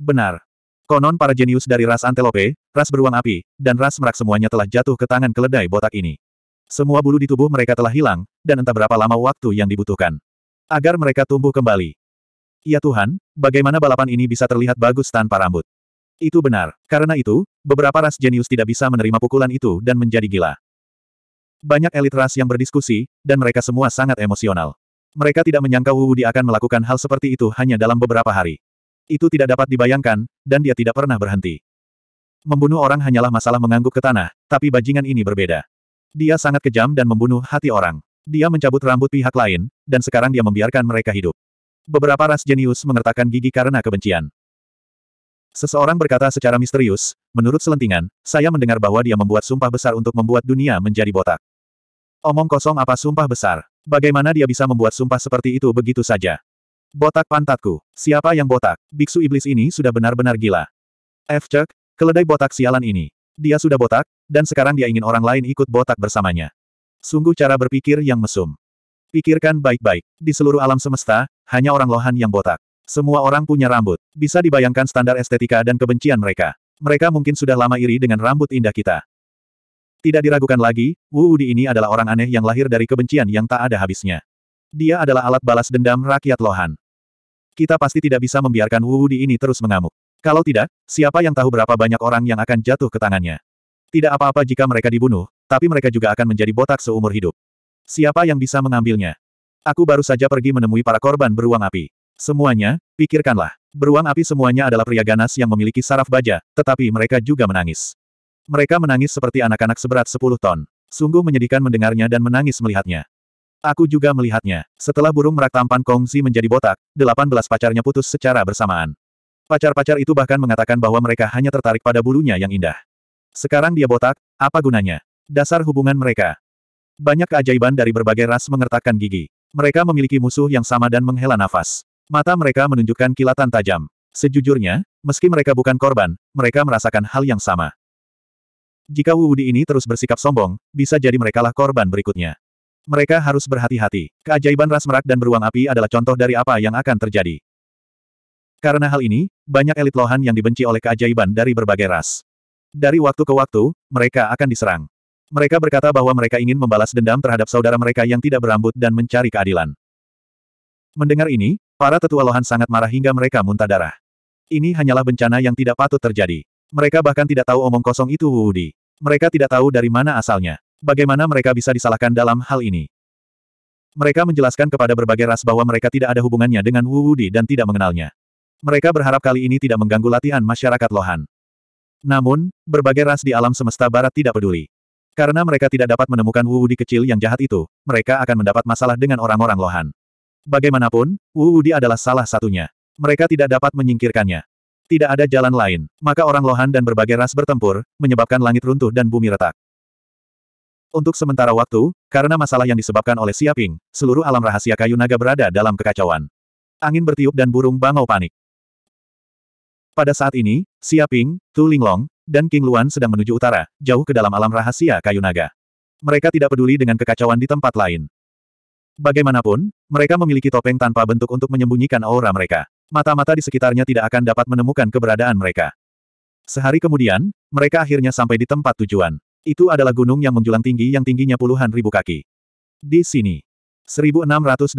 Benar, Konon para jenius dari ras antelope, ras beruang api, dan ras merak semuanya telah jatuh ke tangan keledai botak ini. Semua bulu di tubuh mereka telah hilang, dan entah berapa lama waktu yang dibutuhkan. Agar mereka tumbuh kembali. Ya Tuhan, bagaimana balapan ini bisa terlihat bagus tanpa rambut? Itu benar. Karena itu, beberapa ras jenius tidak bisa menerima pukulan itu dan menjadi gila. Banyak elit ras yang berdiskusi, dan mereka semua sangat emosional. Mereka tidak menyangka Wu Wudi akan melakukan hal seperti itu hanya dalam beberapa hari. Itu tidak dapat dibayangkan, dan dia tidak pernah berhenti. Membunuh orang hanyalah masalah mengangguk ke tanah, tapi bajingan ini berbeda. Dia sangat kejam dan membunuh hati orang. Dia mencabut rambut pihak lain, dan sekarang dia membiarkan mereka hidup. Beberapa ras jenius mengertakkan gigi karena kebencian. Seseorang berkata secara misterius, menurut selentingan, saya mendengar bahwa dia membuat sumpah besar untuk membuat dunia menjadi botak. Omong kosong apa sumpah besar? Bagaimana dia bisa membuat sumpah seperti itu begitu saja? Botak pantatku. Siapa yang botak? Biksu iblis ini sudah benar-benar gila. F. Chuck, keledai botak sialan ini. Dia sudah botak, dan sekarang dia ingin orang lain ikut botak bersamanya. Sungguh cara berpikir yang mesum. Pikirkan baik-baik. Di seluruh alam semesta, hanya orang lohan yang botak. Semua orang punya rambut. Bisa dibayangkan standar estetika dan kebencian mereka. Mereka mungkin sudah lama iri dengan rambut indah kita. Tidak diragukan lagi, Wu Udi ini adalah orang aneh yang lahir dari kebencian yang tak ada habisnya. Dia adalah alat balas dendam rakyat Lohan. Kita pasti tidak bisa membiarkan Wu Di ini terus mengamuk. Kalau tidak, siapa yang tahu berapa banyak orang yang akan jatuh ke tangannya. Tidak apa-apa jika mereka dibunuh, tapi mereka juga akan menjadi botak seumur hidup. Siapa yang bisa mengambilnya? Aku baru saja pergi menemui para korban beruang api. Semuanya, pikirkanlah. Beruang api semuanya adalah pria ganas yang memiliki saraf baja, tetapi mereka juga menangis. Mereka menangis seperti anak-anak seberat 10 ton. Sungguh menyedihkan mendengarnya dan menangis melihatnya. Aku juga melihatnya. Setelah burung merak tampan Kongsi menjadi botak, delapan belas pacarnya putus secara bersamaan. Pacar-pacar itu bahkan mengatakan bahwa mereka hanya tertarik pada bulunya yang indah. Sekarang dia botak, apa gunanya? Dasar hubungan mereka. Banyak keajaiban dari berbagai ras mengertakkan gigi. Mereka memiliki musuh yang sama dan menghela nafas. Mata mereka menunjukkan kilatan tajam. Sejujurnya, meski mereka bukan korban, mereka merasakan hal yang sama. Jika Wu Wudi ini terus bersikap sombong, bisa jadi merekalah korban berikutnya. Mereka harus berhati-hati. Keajaiban ras merak dan beruang api adalah contoh dari apa yang akan terjadi. Karena hal ini, banyak elit Lohan yang dibenci oleh keajaiban dari berbagai ras. Dari waktu ke waktu, mereka akan diserang. Mereka berkata bahwa mereka ingin membalas dendam terhadap saudara mereka yang tidak berambut dan mencari keadilan. Mendengar ini, para tetua Lohan sangat marah hingga mereka muntah darah. Ini hanyalah bencana yang tidak patut terjadi. Mereka bahkan tidak tahu omong kosong itu Wuudi. Mereka tidak tahu dari mana asalnya. Bagaimana mereka bisa disalahkan dalam hal ini? Mereka menjelaskan kepada berbagai ras bahwa mereka tidak ada hubungannya dengan Wu Wudi dan tidak mengenalnya. Mereka berharap kali ini tidak mengganggu latihan masyarakat Lohan. Namun, berbagai ras di alam semesta barat tidak peduli. Karena mereka tidak dapat menemukan Wu Wudi kecil yang jahat itu, mereka akan mendapat masalah dengan orang-orang Lohan. Bagaimanapun, Wu Wudi adalah salah satunya. Mereka tidak dapat menyingkirkannya. Tidak ada jalan lain, maka orang Lohan dan berbagai ras bertempur, menyebabkan langit runtuh dan bumi retak. Untuk sementara waktu, karena masalah yang disebabkan oleh Siaping, seluruh alam rahasia kayu naga berada dalam kekacauan. Angin bertiup dan burung bangau panik. Pada saat ini, Siaping, Tu Linglong, dan King Luan sedang menuju utara, jauh ke dalam alam rahasia kayu naga. Mereka tidak peduli dengan kekacauan di tempat lain. Bagaimanapun, mereka memiliki topeng tanpa bentuk untuk menyembunyikan aura mereka. Mata-mata di sekitarnya tidak akan dapat menemukan keberadaan mereka. Sehari kemudian, mereka akhirnya sampai di tempat tujuan. Itu adalah gunung yang menjulang tinggi yang tingginya puluhan ribu kaki. Di sini. 1618.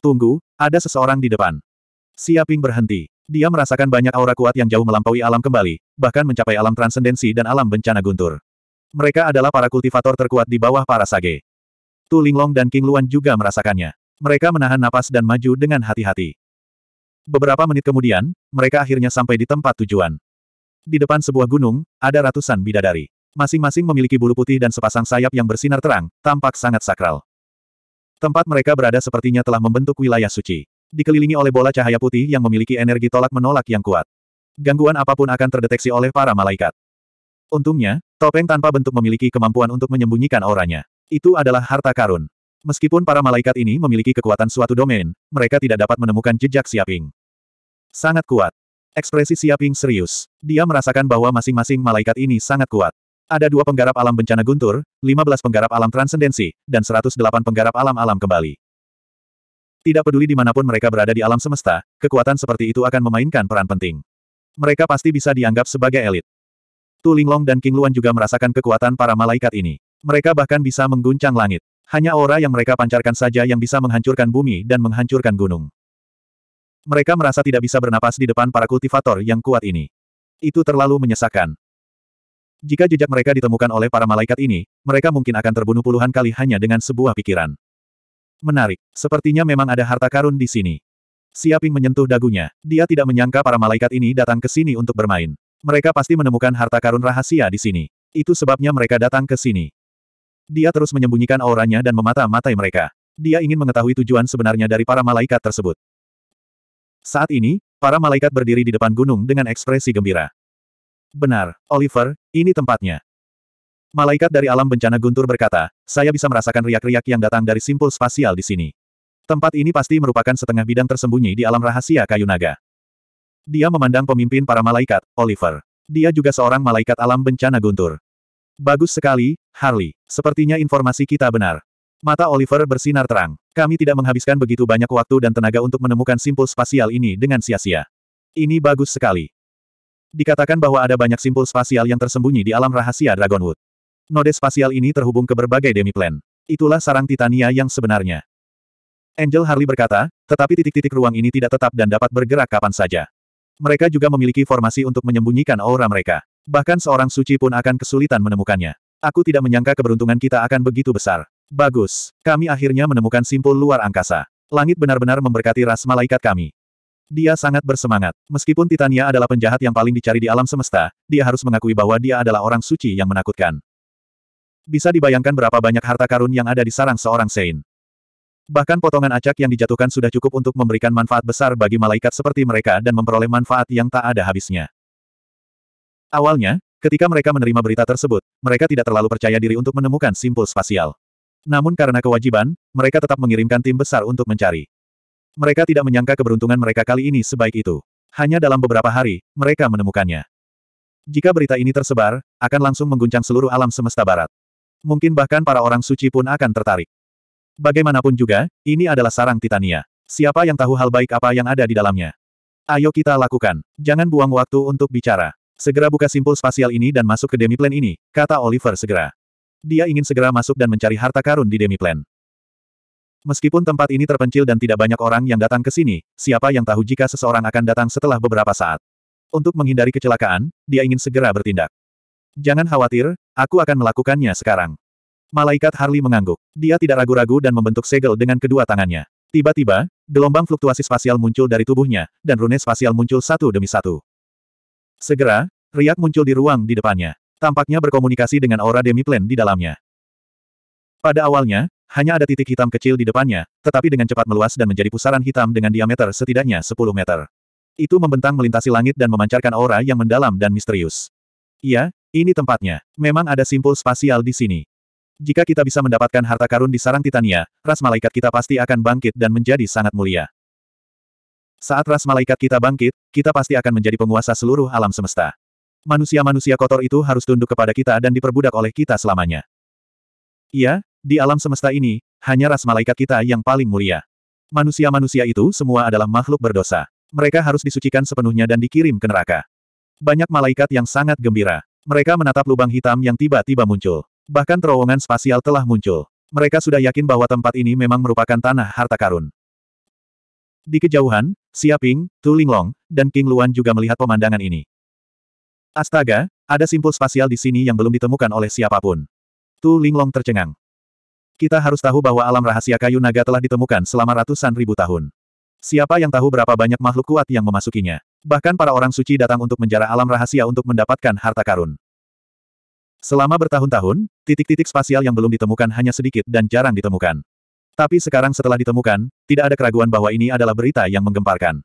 Tunggu, ada seseorang di depan. Siaping berhenti. Dia merasakan banyak aura kuat yang jauh melampaui alam kembali, bahkan mencapai alam transendensi dan alam bencana guntur. Mereka adalah para kultivator terkuat di bawah para sage. Tu Linglong dan King Luan juga merasakannya. Mereka menahan napas dan maju dengan hati-hati. Beberapa menit kemudian, mereka akhirnya sampai di tempat tujuan. Di depan sebuah gunung, ada ratusan bidadari masing-masing memiliki bulu putih dan sepasang sayap yang bersinar terang, tampak sangat sakral. Tempat mereka berada sepertinya telah membentuk wilayah suci. Dikelilingi oleh bola cahaya putih yang memiliki energi tolak-menolak yang kuat. Gangguan apapun akan terdeteksi oleh para malaikat. Untungnya, topeng tanpa bentuk memiliki kemampuan untuk menyembunyikan auranya. Itu adalah harta karun. Meskipun para malaikat ini memiliki kekuatan suatu domain, mereka tidak dapat menemukan jejak Siaping. Sangat kuat. Ekspresi Siaping serius. Dia merasakan bahwa masing-masing malaikat ini sangat kuat. Ada dua penggarap alam bencana guntur, 15 penggarap alam transendensi, dan 108 penggarap alam-alam kembali. Tidak peduli dimanapun mereka berada di alam semesta, kekuatan seperti itu akan memainkan peran penting. Mereka pasti bisa dianggap sebagai elit. Tu Linglong dan King Luan juga merasakan kekuatan para malaikat ini. Mereka bahkan bisa mengguncang langit. Hanya aura yang mereka pancarkan saja yang bisa menghancurkan bumi dan menghancurkan gunung. Mereka merasa tidak bisa bernapas di depan para kultivator yang kuat ini. Itu terlalu menyesakkan. Jika jejak mereka ditemukan oleh para malaikat ini, mereka mungkin akan terbunuh puluhan kali hanya dengan sebuah pikiran. Menarik, sepertinya memang ada harta karun di sini. Siaping menyentuh dagunya. Dia tidak menyangka para malaikat ini datang ke sini untuk bermain. Mereka pasti menemukan harta karun rahasia di sini. Itu sebabnya mereka datang ke sini. Dia terus menyembunyikan auranya dan memata-matai mereka. Dia ingin mengetahui tujuan sebenarnya dari para malaikat tersebut. Saat ini, para malaikat berdiri di depan gunung dengan ekspresi gembira. Benar, Oliver, ini tempatnya. Malaikat dari alam bencana guntur berkata, saya bisa merasakan riak-riak yang datang dari simpul spasial di sini. Tempat ini pasti merupakan setengah bidang tersembunyi di alam rahasia kayu naga. Dia memandang pemimpin para malaikat, Oliver. Dia juga seorang malaikat alam bencana guntur. Bagus sekali, Harley. Sepertinya informasi kita benar. Mata Oliver bersinar terang. Kami tidak menghabiskan begitu banyak waktu dan tenaga untuk menemukan simpul spasial ini dengan sia-sia. Ini bagus sekali. Dikatakan bahwa ada banyak simpul spasial yang tersembunyi di alam rahasia Dragonwood. Node spasial ini terhubung ke berbagai demi-plan. Itulah sarang Titania yang sebenarnya. Angel Harley berkata, tetapi titik-titik ruang ini tidak tetap dan dapat bergerak kapan saja. Mereka juga memiliki formasi untuk menyembunyikan aura mereka. Bahkan seorang suci pun akan kesulitan menemukannya. Aku tidak menyangka keberuntungan kita akan begitu besar. Bagus, kami akhirnya menemukan simpul luar angkasa. Langit benar-benar memberkati ras malaikat kami. Dia sangat bersemangat. Meskipun Titania adalah penjahat yang paling dicari di alam semesta, dia harus mengakui bahwa dia adalah orang suci yang menakutkan. Bisa dibayangkan berapa banyak harta karun yang ada di sarang seorang Sein. Bahkan potongan acak yang dijatuhkan sudah cukup untuk memberikan manfaat besar bagi malaikat seperti mereka dan memperoleh manfaat yang tak ada habisnya. Awalnya, ketika mereka menerima berita tersebut, mereka tidak terlalu percaya diri untuk menemukan simpul spasial. Namun karena kewajiban, mereka tetap mengirimkan tim besar untuk mencari. Mereka tidak menyangka keberuntungan mereka kali ini sebaik itu. Hanya dalam beberapa hari, mereka menemukannya. Jika berita ini tersebar, akan langsung mengguncang seluruh alam semesta barat. Mungkin bahkan para orang suci pun akan tertarik. Bagaimanapun juga, ini adalah sarang Titania. Siapa yang tahu hal baik apa yang ada di dalamnya? Ayo kita lakukan. Jangan buang waktu untuk bicara. Segera buka simpul spasial ini dan masuk ke plan ini, kata Oliver segera. Dia ingin segera masuk dan mencari harta karun di plan. Meskipun tempat ini terpencil dan tidak banyak orang yang datang ke sini, siapa yang tahu jika seseorang akan datang setelah beberapa saat. Untuk menghindari kecelakaan, dia ingin segera bertindak. Jangan khawatir, aku akan melakukannya sekarang. Malaikat Harley mengangguk. Dia tidak ragu-ragu dan membentuk segel dengan kedua tangannya. Tiba-tiba, gelombang fluktuasi spasial muncul dari tubuhnya, dan rune spasial muncul satu demi satu. Segera, Riak muncul di ruang di depannya. Tampaknya berkomunikasi dengan aura demiplane di dalamnya. Pada awalnya, hanya ada titik hitam kecil di depannya, tetapi dengan cepat meluas dan menjadi pusaran hitam dengan diameter setidaknya 10 meter. Itu membentang melintasi langit dan memancarkan aura yang mendalam dan misterius. Iya, ini tempatnya. Memang ada simpul spasial di sini. Jika kita bisa mendapatkan harta karun di sarang Titania, ras malaikat kita pasti akan bangkit dan menjadi sangat mulia. Saat ras malaikat kita bangkit, kita pasti akan menjadi penguasa seluruh alam semesta. Manusia-manusia kotor itu harus tunduk kepada kita dan diperbudak oleh kita selamanya. Iya, di alam semesta ini, hanya ras malaikat kita yang paling mulia. Manusia-manusia itu semua adalah makhluk berdosa. Mereka harus disucikan sepenuhnya dan dikirim ke neraka. Banyak malaikat yang sangat gembira. Mereka menatap lubang hitam yang tiba-tiba muncul. Bahkan terowongan spasial telah muncul. Mereka sudah yakin bahwa tempat ini memang merupakan tanah harta karun. Di kejauhan, Siaping, Tu Linglong, dan King Luan juga melihat pemandangan ini. Astaga, ada simpul spasial di sini yang belum ditemukan oleh siapapun. Tu Linglong tercengang. Kita harus tahu bahwa alam rahasia kayu naga telah ditemukan selama ratusan ribu tahun. Siapa yang tahu berapa banyak makhluk kuat yang memasukinya? Bahkan para orang suci datang untuk menjara alam rahasia untuk mendapatkan harta karun. Selama bertahun-tahun, titik-titik spasial yang belum ditemukan hanya sedikit dan jarang ditemukan. Tapi sekarang setelah ditemukan, tidak ada keraguan bahwa ini adalah berita yang menggemparkan.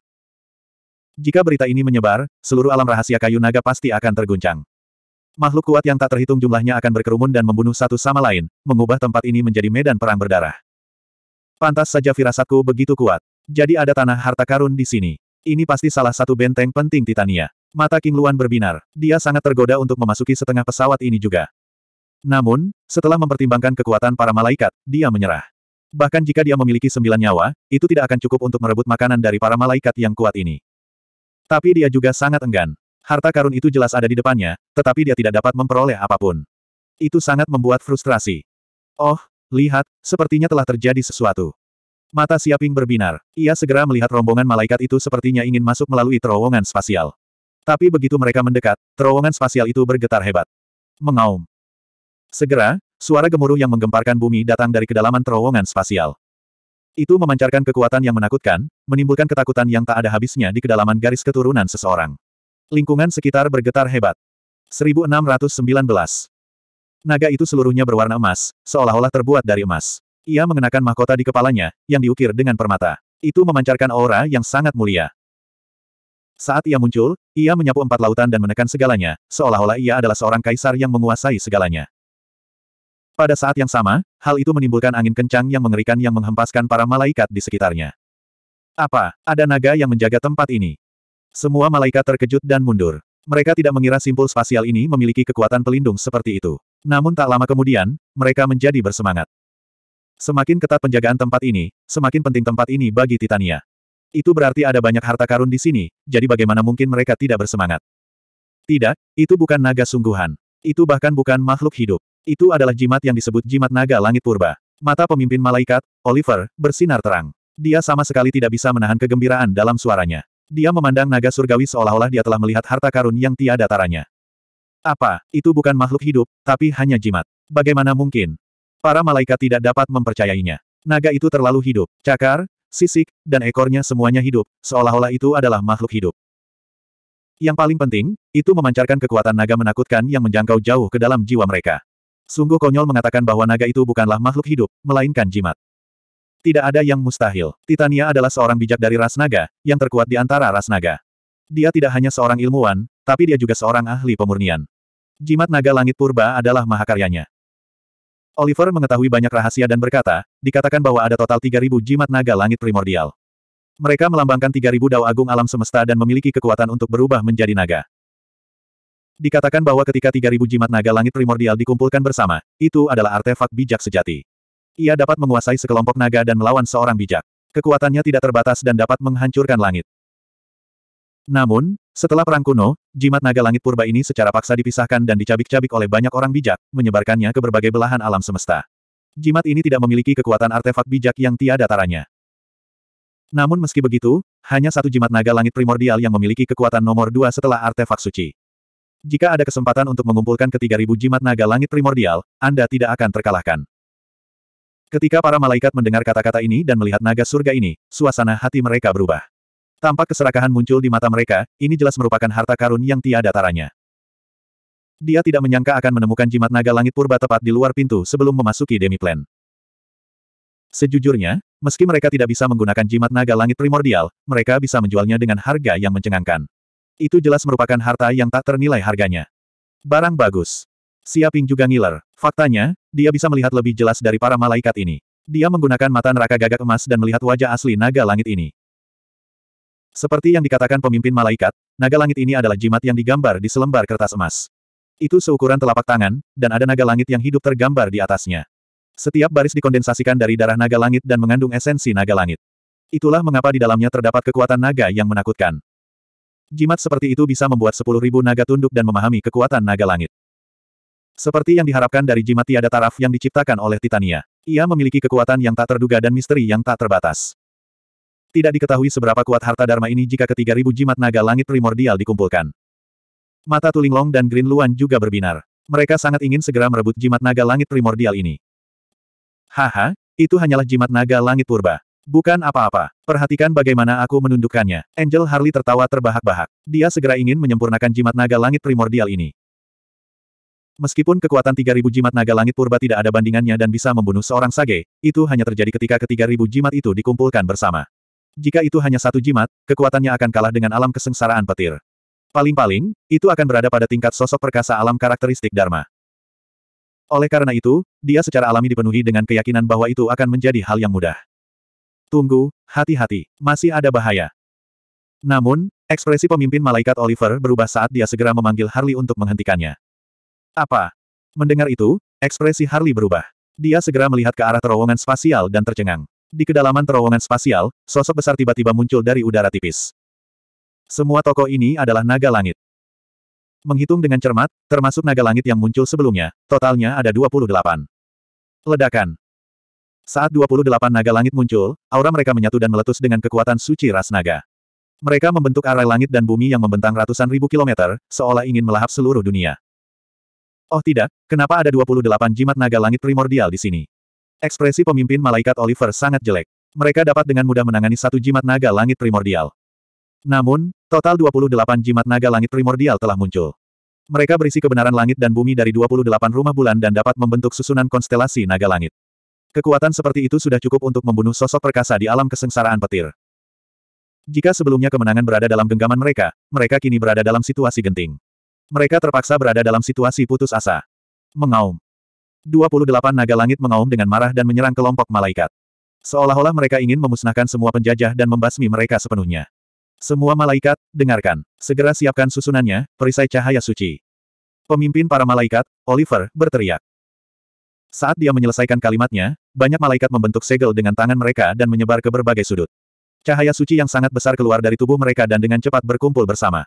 Jika berita ini menyebar, seluruh alam rahasia kayu naga pasti akan terguncang. Makhluk kuat yang tak terhitung jumlahnya akan berkerumun dan membunuh satu sama lain, mengubah tempat ini menjadi medan perang berdarah. Pantas saja firasatku begitu kuat. Jadi ada tanah harta karun di sini. Ini pasti salah satu benteng penting Titania. Mata King Luan berbinar. Dia sangat tergoda untuk memasuki setengah pesawat ini juga. Namun, setelah mempertimbangkan kekuatan para malaikat, dia menyerah. Bahkan jika dia memiliki sembilan nyawa, itu tidak akan cukup untuk merebut makanan dari para malaikat yang kuat ini. Tapi dia juga sangat enggan. Harta karun itu jelas ada di depannya, tetapi dia tidak dapat memperoleh apapun. Itu sangat membuat frustrasi. Oh, lihat, sepertinya telah terjadi sesuatu. Mata Siaping berbinar. Ia segera melihat rombongan malaikat itu sepertinya ingin masuk melalui terowongan spasial. Tapi begitu mereka mendekat, terowongan spasial itu bergetar hebat. Mengaum. Segera, suara gemuruh yang menggemparkan bumi datang dari kedalaman terowongan spasial. Itu memancarkan kekuatan yang menakutkan, menimbulkan ketakutan yang tak ada habisnya di kedalaman garis keturunan seseorang. Lingkungan sekitar bergetar hebat. 1619. Naga itu seluruhnya berwarna emas, seolah-olah terbuat dari emas. Ia mengenakan mahkota di kepalanya, yang diukir dengan permata. Itu memancarkan aura yang sangat mulia. Saat ia muncul, ia menyapu empat lautan dan menekan segalanya, seolah-olah ia adalah seorang kaisar yang menguasai segalanya. Pada saat yang sama, hal itu menimbulkan angin kencang yang mengerikan yang menghempaskan para malaikat di sekitarnya. Apa, ada naga yang menjaga tempat ini? Semua malaikat terkejut dan mundur. Mereka tidak mengira simpul spasial ini memiliki kekuatan pelindung seperti itu. Namun tak lama kemudian, mereka menjadi bersemangat. Semakin ketat penjagaan tempat ini, semakin penting tempat ini bagi Titania. Itu berarti ada banyak harta karun di sini, jadi bagaimana mungkin mereka tidak bersemangat? Tidak, itu bukan naga sungguhan. Itu bahkan bukan makhluk hidup. Itu adalah jimat yang disebut jimat naga langit purba. Mata pemimpin malaikat, Oliver, bersinar terang. Dia sama sekali tidak bisa menahan kegembiraan dalam suaranya. Dia memandang naga surgawi seolah-olah dia telah melihat harta karun yang tiada taranya. Apa, itu bukan makhluk hidup, tapi hanya jimat. Bagaimana mungkin? Para malaikat tidak dapat mempercayainya. Naga itu terlalu hidup. Cakar, sisik, dan ekornya semuanya hidup, seolah-olah itu adalah makhluk hidup. Yang paling penting, itu memancarkan kekuatan naga menakutkan yang menjangkau jauh ke dalam jiwa mereka. Sungguh konyol mengatakan bahwa naga itu bukanlah makhluk hidup, melainkan jimat. Tidak ada yang mustahil. Titania adalah seorang bijak dari ras naga, yang terkuat di antara ras naga. Dia tidak hanya seorang ilmuwan, tapi dia juga seorang ahli pemurnian. Jimat naga langit purba adalah mahakaryanya. Oliver mengetahui banyak rahasia dan berkata, dikatakan bahwa ada total 3.000 jimat naga langit primordial. Mereka melambangkan 3.000 dao agung alam semesta dan memiliki kekuatan untuk berubah menjadi naga. Dikatakan bahwa ketika 3.000 jimat naga langit primordial dikumpulkan bersama, itu adalah artefak bijak sejati. Ia dapat menguasai sekelompok naga dan melawan seorang bijak. Kekuatannya tidak terbatas dan dapat menghancurkan langit. Namun, setelah perang kuno, jimat naga langit purba ini secara paksa dipisahkan dan dicabik-cabik oleh banyak orang bijak, menyebarkannya ke berbagai belahan alam semesta. Jimat ini tidak memiliki kekuatan artefak bijak yang tiada taranya. Namun meski begitu, hanya satu jimat naga langit primordial yang memiliki kekuatan nomor dua setelah artefak suci. Jika ada kesempatan untuk mengumpulkan ketiga ribu jimat naga langit primordial, Anda tidak akan terkalahkan. Ketika para malaikat mendengar kata-kata ini dan melihat naga surga ini, suasana hati mereka berubah. Tampak keserakahan muncul di mata mereka, ini jelas merupakan harta karun yang tiada taranya. Dia tidak menyangka akan menemukan jimat naga langit purba tepat di luar pintu sebelum memasuki demi Demiplan. Sejujurnya, meski mereka tidak bisa menggunakan jimat naga langit primordial, mereka bisa menjualnya dengan harga yang mencengangkan. Itu jelas merupakan harta yang tak ternilai harganya. Barang bagus. Siaping juga ngiler. Faktanya, dia bisa melihat lebih jelas dari para malaikat ini. Dia menggunakan mata neraka gagak emas dan melihat wajah asli naga langit ini. Seperti yang dikatakan pemimpin malaikat, naga langit ini adalah jimat yang digambar di selembar kertas emas. Itu seukuran telapak tangan, dan ada naga langit yang hidup tergambar di atasnya. Setiap baris dikondensasikan dari darah naga langit dan mengandung esensi naga langit. Itulah mengapa di dalamnya terdapat kekuatan naga yang menakutkan. Jimat seperti itu bisa membuat sepuluh ribu naga tunduk dan memahami kekuatan naga langit. Seperti yang diharapkan dari jimat tiada taraf yang diciptakan oleh Titania. Ia memiliki kekuatan yang tak terduga dan misteri yang tak terbatas. Tidak diketahui seberapa kuat harta Dharma ini jika ketiga ribu jimat naga langit primordial dikumpulkan. Mata Tulinglong dan Green Luan juga berbinar. Mereka sangat ingin segera merebut jimat naga langit primordial ini. Haha, itu hanyalah jimat naga langit purba. Bukan apa-apa. Perhatikan bagaimana aku menundukkannya. Angel Harley tertawa terbahak-bahak. Dia segera ingin menyempurnakan jimat naga langit primordial ini. Meskipun kekuatan 3000 jimat naga langit purba tidak ada bandingannya dan bisa membunuh seorang sage, itu hanya terjadi ketika ke-3000 jimat itu dikumpulkan bersama. Jika itu hanya satu jimat, kekuatannya akan kalah dengan alam kesengsaraan petir. Paling-paling, itu akan berada pada tingkat sosok perkasa alam karakteristik Dharma. Oleh karena itu, dia secara alami dipenuhi dengan keyakinan bahwa itu akan menjadi hal yang mudah. Tunggu, hati-hati, masih ada bahaya. Namun, ekspresi pemimpin malaikat Oliver berubah saat dia segera memanggil Harley untuk menghentikannya. Apa? Mendengar itu, ekspresi Harley berubah. Dia segera melihat ke arah terowongan spasial dan tercengang. Di kedalaman terowongan spasial, sosok besar tiba-tiba muncul dari udara tipis. Semua toko ini adalah naga langit. Menghitung dengan cermat, termasuk naga langit yang muncul sebelumnya, totalnya ada 28. Ledakan. Saat 28 naga langit muncul, aura mereka menyatu dan meletus dengan kekuatan suci ras naga. Mereka membentuk arai langit dan bumi yang membentang ratusan ribu kilometer, seolah ingin melahap seluruh dunia. Oh tidak, kenapa ada 28 jimat naga langit primordial di sini? Ekspresi pemimpin malaikat Oliver sangat jelek. Mereka dapat dengan mudah menangani satu jimat naga langit primordial. Namun, total 28 jimat naga langit primordial telah muncul. Mereka berisi kebenaran langit dan bumi dari 28 rumah bulan dan dapat membentuk susunan konstelasi naga langit. Kekuatan seperti itu sudah cukup untuk membunuh sosok perkasa di alam kesengsaraan petir. Jika sebelumnya kemenangan berada dalam genggaman mereka, mereka kini berada dalam situasi genting. Mereka terpaksa berada dalam situasi putus asa. Mengaum. 28 naga langit mengaum dengan marah dan menyerang kelompok malaikat. Seolah-olah mereka ingin memusnahkan semua penjajah dan membasmi mereka sepenuhnya. Semua malaikat, dengarkan. Segera siapkan susunannya, perisai cahaya suci. Pemimpin para malaikat, Oliver, berteriak. Saat dia menyelesaikan kalimatnya, banyak malaikat membentuk segel dengan tangan mereka dan menyebar ke berbagai sudut. Cahaya suci yang sangat besar keluar dari tubuh mereka dan dengan cepat berkumpul bersama.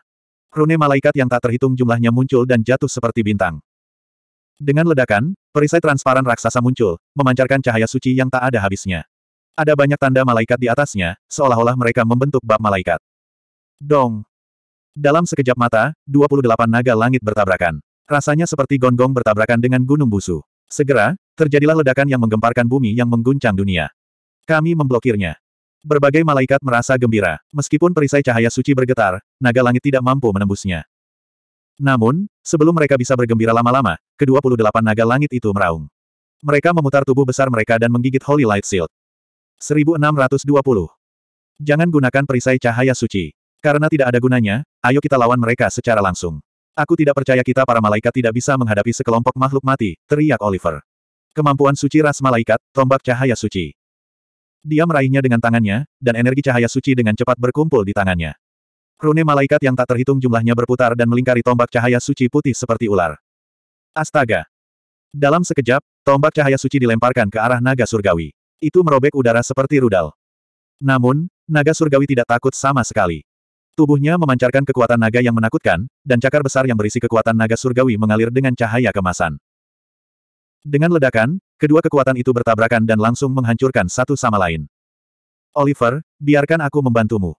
Rune malaikat yang tak terhitung jumlahnya muncul dan jatuh seperti bintang. Dengan ledakan, perisai transparan raksasa muncul, memancarkan cahaya suci yang tak ada habisnya. Ada banyak tanda malaikat di atasnya, seolah-olah mereka membentuk bab malaikat. Dong! Dalam sekejap mata, 28 naga langit bertabrakan. Rasanya seperti gonggong bertabrakan dengan gunung busu. Segera, terjadilah ledakan yang menggemparkan bumi yang mengguncang dunia. Kami memblokirnya. Berbagai malaikat merasa gembira. Meskipun perisai cahaya suci bergetar, naga langit tidak mampu menembusnya. Namun, sebelum mereka bisa bergembira lama-lama, kedua puluh delapan naga langit itu meraung. Mereka memutar tubuh besar mereka dan menggigit Holy Light Shield. 1620. Jangan gunakan perisai cahaya suci. Karena tidak ada gunanya, ayo kita lawan mereka secara langsung. Aku tidak percaya kita para malaikat tidak bisa menghadapi sekelompok makhluk mati, teriak Oliver. Kemampuan suci ras malaikat, tombak cahaya suci. Dia meraihnya dengan tangannya, dan energi cahaya suci dengan cepat berkumpul di tangannya. Rune malaikat yang tak terhitung jumlahnya berputar dan melingkari tombak cahaya suci putih seperti ular. Astaga! Dalam sekejap, tombak cahaya suci dilemparkan ke arah naga surgawi. Itu merobek udara seperti rudal. Namun, naga surgawi tidak takut sama sekali. Tubuhnya memancarkan kekuatan naga yang menakutkan, dan cakar besar yang berisi kekuatan naga surgawi mengalir dengan cahaya kemasan. Dengan ledakan, Kedua kekuatan itu bertabrakan dan langsung menghancurkan satu sama lain. Oliver, biarkan aku membantumu.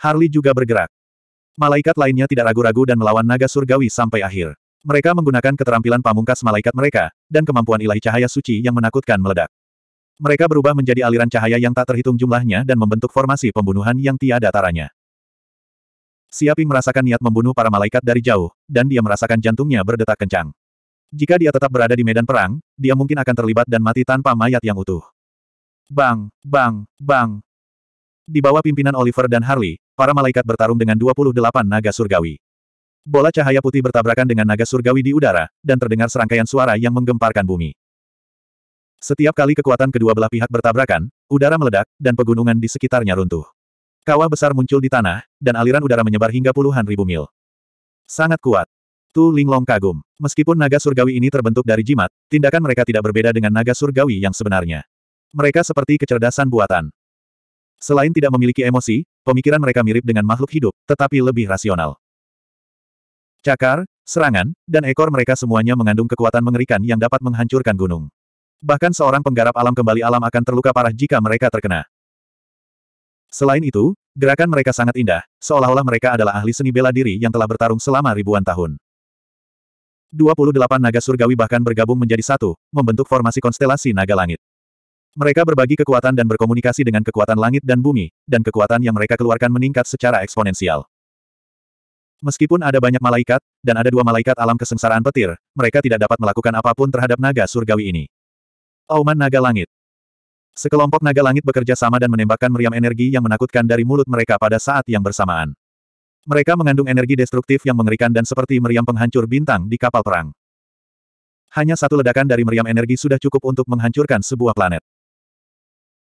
Harley juga bergerak. Malaikat lainnya tidak ragu-ragu dan melawan naga surgawi sampai akhir. Mereka menggunakan keterampilan pamungkas malaikat mereka, dan kemampuan ilahi cahaya suci yang menakutkan meledak. Mereka berubah menjadi aliran cahaya yang tak terhitung jumlahnya dan membentuk formasi pembunuhan yang tiada taranya. Siaping merasakan niat membunuh para malaikat dari jauh, dan dia merasakan jantungnya berdetak kencang. Jika dia tetap berada di medan perang, dia mungkin akan terlibat dan mati tanpa mayat yang utuh. Bang, bang, bang. Di bawah pimpinan Oliver dan Harley, para malaikat bertarung dengan 28 naga surgawi. Bola cahaya putih bertabrakan dengan naga surgawi di udara, dan terdengar serangkaian suara yang menggemparkan bumi. Setiap kali kekuatan kedua belah pihak bertabrakan, udara meledak, dan pegunungan di sekitarnya runtuh. Kawah besar muncul di tanah, dan aliran udara menyebar hingga puluhan ribu mil. Sangat kuat. Tu Linglong kagum. Meskipun naga surgawi ini terbentuk dari jimat, tindakan mereka tidak berbeda dengan naga surgawi yang sebenarnya. Mereka seperti kecerdasan buatan. Selain tidak memiliki emosi, pemikiran mereka mirip dengan makhluk hidup, tetapi lebih rasional. Cakar, serangan, dan ekor mereka semuanya mengandung kekuatan mengerikan yang dapat menghancurkan gunung. Bahkan seorang penggarap alam kembali alam akan terluka parah jika mereka terkena. Selain itu, gerakan mereka sangat indah, seolah-olah mereka adalah ahli seni bela diri yang telah bertarung selama ribuan tahun. 28 naga surgawi bahkan bergabung menjadi satu, membentuk formasi konstelasi naga langit. Mereka berbagi kekuatan dan berkomunikasi dengan kekuatan langit dan bumi, dan kekuatan yang mereka keluarkan meningkat secara eksponensial. Meskipun ada banyak malaikat, dan ada dua malaikat alam kesengsaraan petir, mereka tidak dapat melakukan apapun terhadap naga surgawi ini. Auman Naga Langit Sekelompok naga langit bekerja sama dan menembakkan meriam energi yang menakutkan dari mulut mereka pada saat yang bersamaan. Mereka mengandung energi destruktif yang mengerikan dan seperti meriam penghancur bintang di kapal perang. Hanya satu ledakan dari meriam energi sudah cukup untuk menghancurkan sebuah planet.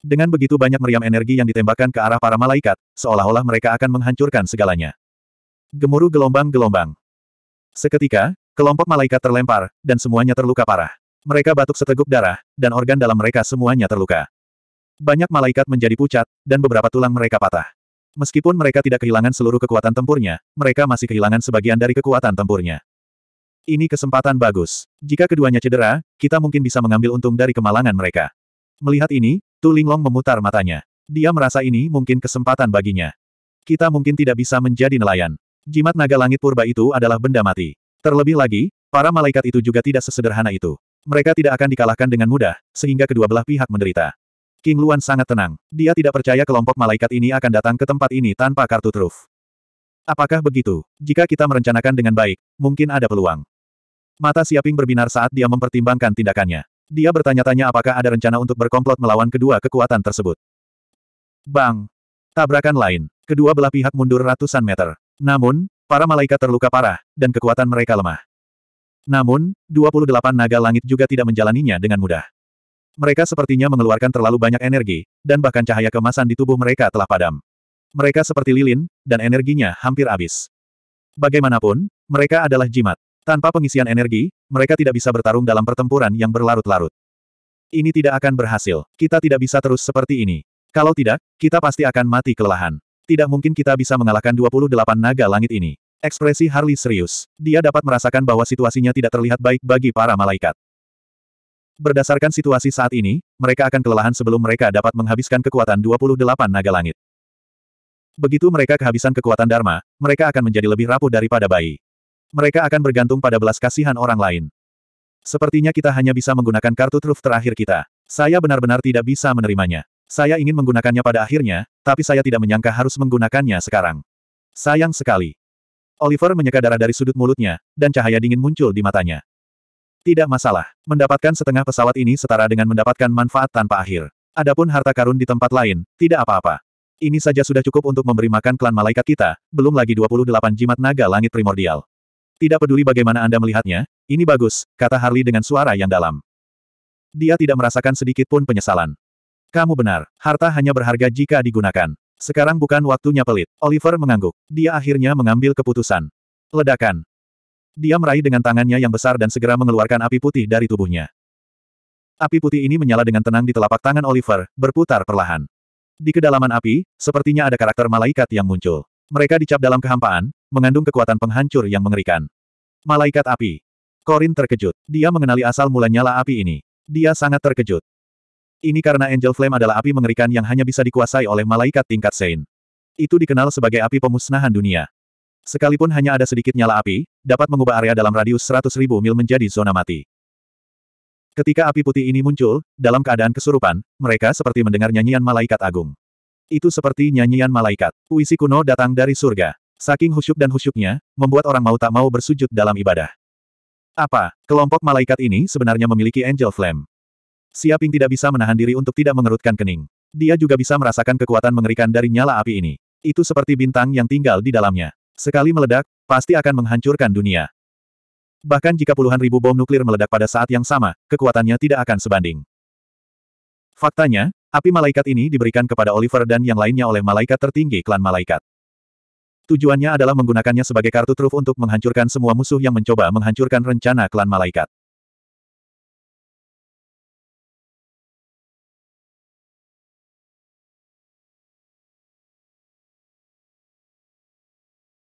Dengan begitu banyak meriam energi yang ditembakkan ke arah para malaikat, seolah-olah mereka akan menghancurkan segalanya. Gemuruh gelombang-gelombang. Seketika, kelompok malaikat terlempar, dan semuanya terluka parah. Mereka batuk seteguk darah, dan organ dalam mereka semuanya terluka. Banyak malaikat menjadi pucat, dan beberapa tulang mereka patah. Meskipun mereka tidak kehilangan seluruh kekuatan tempurnya, mereka masih kehilangan sebagian dari kekuatan tempurnya. Ini kesempatan bagus. Jika keduanya cedera, kita mungkin bisa mengambil untung dari kemalangan mereka. Melihat ini, Tu Linglong memutar matanya. Dia merasa ini mungkin kesempatan baginya. Kita mungkin tidak bisa menjadi nelayan. Jimat naga langit purba itu adalah benda mati. Terlebih lagi, para malaikat itu juga tidak sesederhana itu. Mereka tidak akan dikalahkan dengan mudah, sehingga kedua belah pihak menderita. King Luan sangat tenang. Dia tidak percaya kelompok malaikat ini akan datang ke tempat ini tanpa kartu truf. Apakah begitu? Jika kita merencanakan dengan baik, mungkin ada peluang. Mata Siaping berbinar saat dia mempertimbangkan tindakannya. Dia bertanya-tanya apakah ada rencana untuk berkomplot melawan kedua kekuatan tersebut. Bang! Tabrakan lain. Kedua belah pihak mundur ratusan meter. Namun, para malaikat terluka parah, dan kekuatan mereka lemah. Namun, 28 naga langit juga tidak menjalaninya dengan mudah. Mereka sepertinya mengeluarkan terlalu banyak energi, dan bahkan cahaya kemasan di tubuh mereka telah padam. Mereka seperti lilin, dan energinya hampir habis. Bagaimanapun, mereka adalah jimat. Tanpa pengisian energi, mereka tidak bisa bertarung dalam pertempuran yang berlarut-larut. Ini tidak akan berhasil. Kita tidak bisa terus seperti ini. Kalau tidak, kita pasti akan mati kelelahan. Tidak mungkin kita bisa mengalahkan 28 naga langit ini. Ekspresi Harley serius. Dia dapat merasakan bahwa situasinya tidak terlihat baik bagi para malaikat. Berdasarkan situasi saat ini, mereka akan kelelahan sebelum mereka dapat menghabiskan kekuatan 28 naga langit. Begitu mereka kehabisan kekuatan Dharma, mereka akan menjadi lebih rapuh daripada bayi. Mereka akan bergantung pada belas kasihan orang lain. Sepertinya kita hanya bisa menggunakan kartu truf terakhir kita. Saya benar-benar tidak bisa menerimanya. Saya ingin menggunakannya pada akhirnya, tapi saya tidak menyangka harus menggunakannya sekarang. Sayang sekali. Oliver menyeka darah dari sudut mulutnya, dan cahaya dingin muncul di matanya. Tidak masalah, mendapatkan setengah pesawat ini setara dengan mendapatkan manfaat tanpa akhir. Adapun harta karun di tempat lain, tidak apa-apa. Ini saja sudah cukup untuk memberi makan klan malaikat kita, belum lagi 28 jimat naga langit primordial. Tidak peduli bagaimana Anda melihatnya, ini bagus, kata Harley dengan suara yang dalam. Dia tidak merasakan sedikit pun penyesalan. Kamu benar, harta hanya berharga jika digunakan. Sekarang bukan waktunya pelit. Oliver mengangguk. Dia akhirnya mengambil keputusan. Ledakan. Dia meraih dengan tangannya yang besar dan segera mengeluarkan api putih dari tubuhnya. Api putih ini menyala dengan tenang di telapak tangan Oliver, berputar perlahan. Di kedalaman api, sepertinya ada karakter malaikat yang muncul. Mereka dicap dalam kehampaan, mengandung kekuatan penghancur yang mengerikan. Malaikat api. Corin terkejut. Dia mengenali asal mula nyala api ini. Dia sangat terkejut. Ini karena Angel Flame adalah api mengerikan yang hanya bisa dikuasai oleh malaikat tingkat Sein. Itu dikenal sebagai api pemusnahan dunia. Sekalipun hanya ada sedikit nyala api, dapat mengubah area dalam radius 100.000 mil menjadi zona mati. Ketika api putih ini muncul, dalam keadaan kesurupan, mereka seperti mendengar nyanyian malaikat agung. Itu seperti nyanyian malaikat. Puisi kuno datang dari surga. Saking husyuk dan husyuknya, membuat orang mau tak mau bersujud dalam ibadah. Apa, kelompok malaikat ini sebenarnya memiliki angel flame? Siaping tidak bisa menahan diri untuk tidak mengerutkan kening. Dia juga bisa merasakan kekuatan mengerikan dari nyala api ini. Itu seperti bintang yang tinggal di dalamnya. Sekali meledak, pasti akan menghancurkan dunia. Bahkan jika puluhan ribu bom nuklir meledak pada saat yang sama, kekuatannya tidak akan sebanding. Faktanya, api malaikat ini diberikan kepada Oliver dan yang lainnya oleh malaikat tertinggi klan malaikat. Tujuannya adalah menggunakannya sebagai kartu truf untuk menghancurkan semua musuh yang mencoba menghancurkan rencana klan malaikat.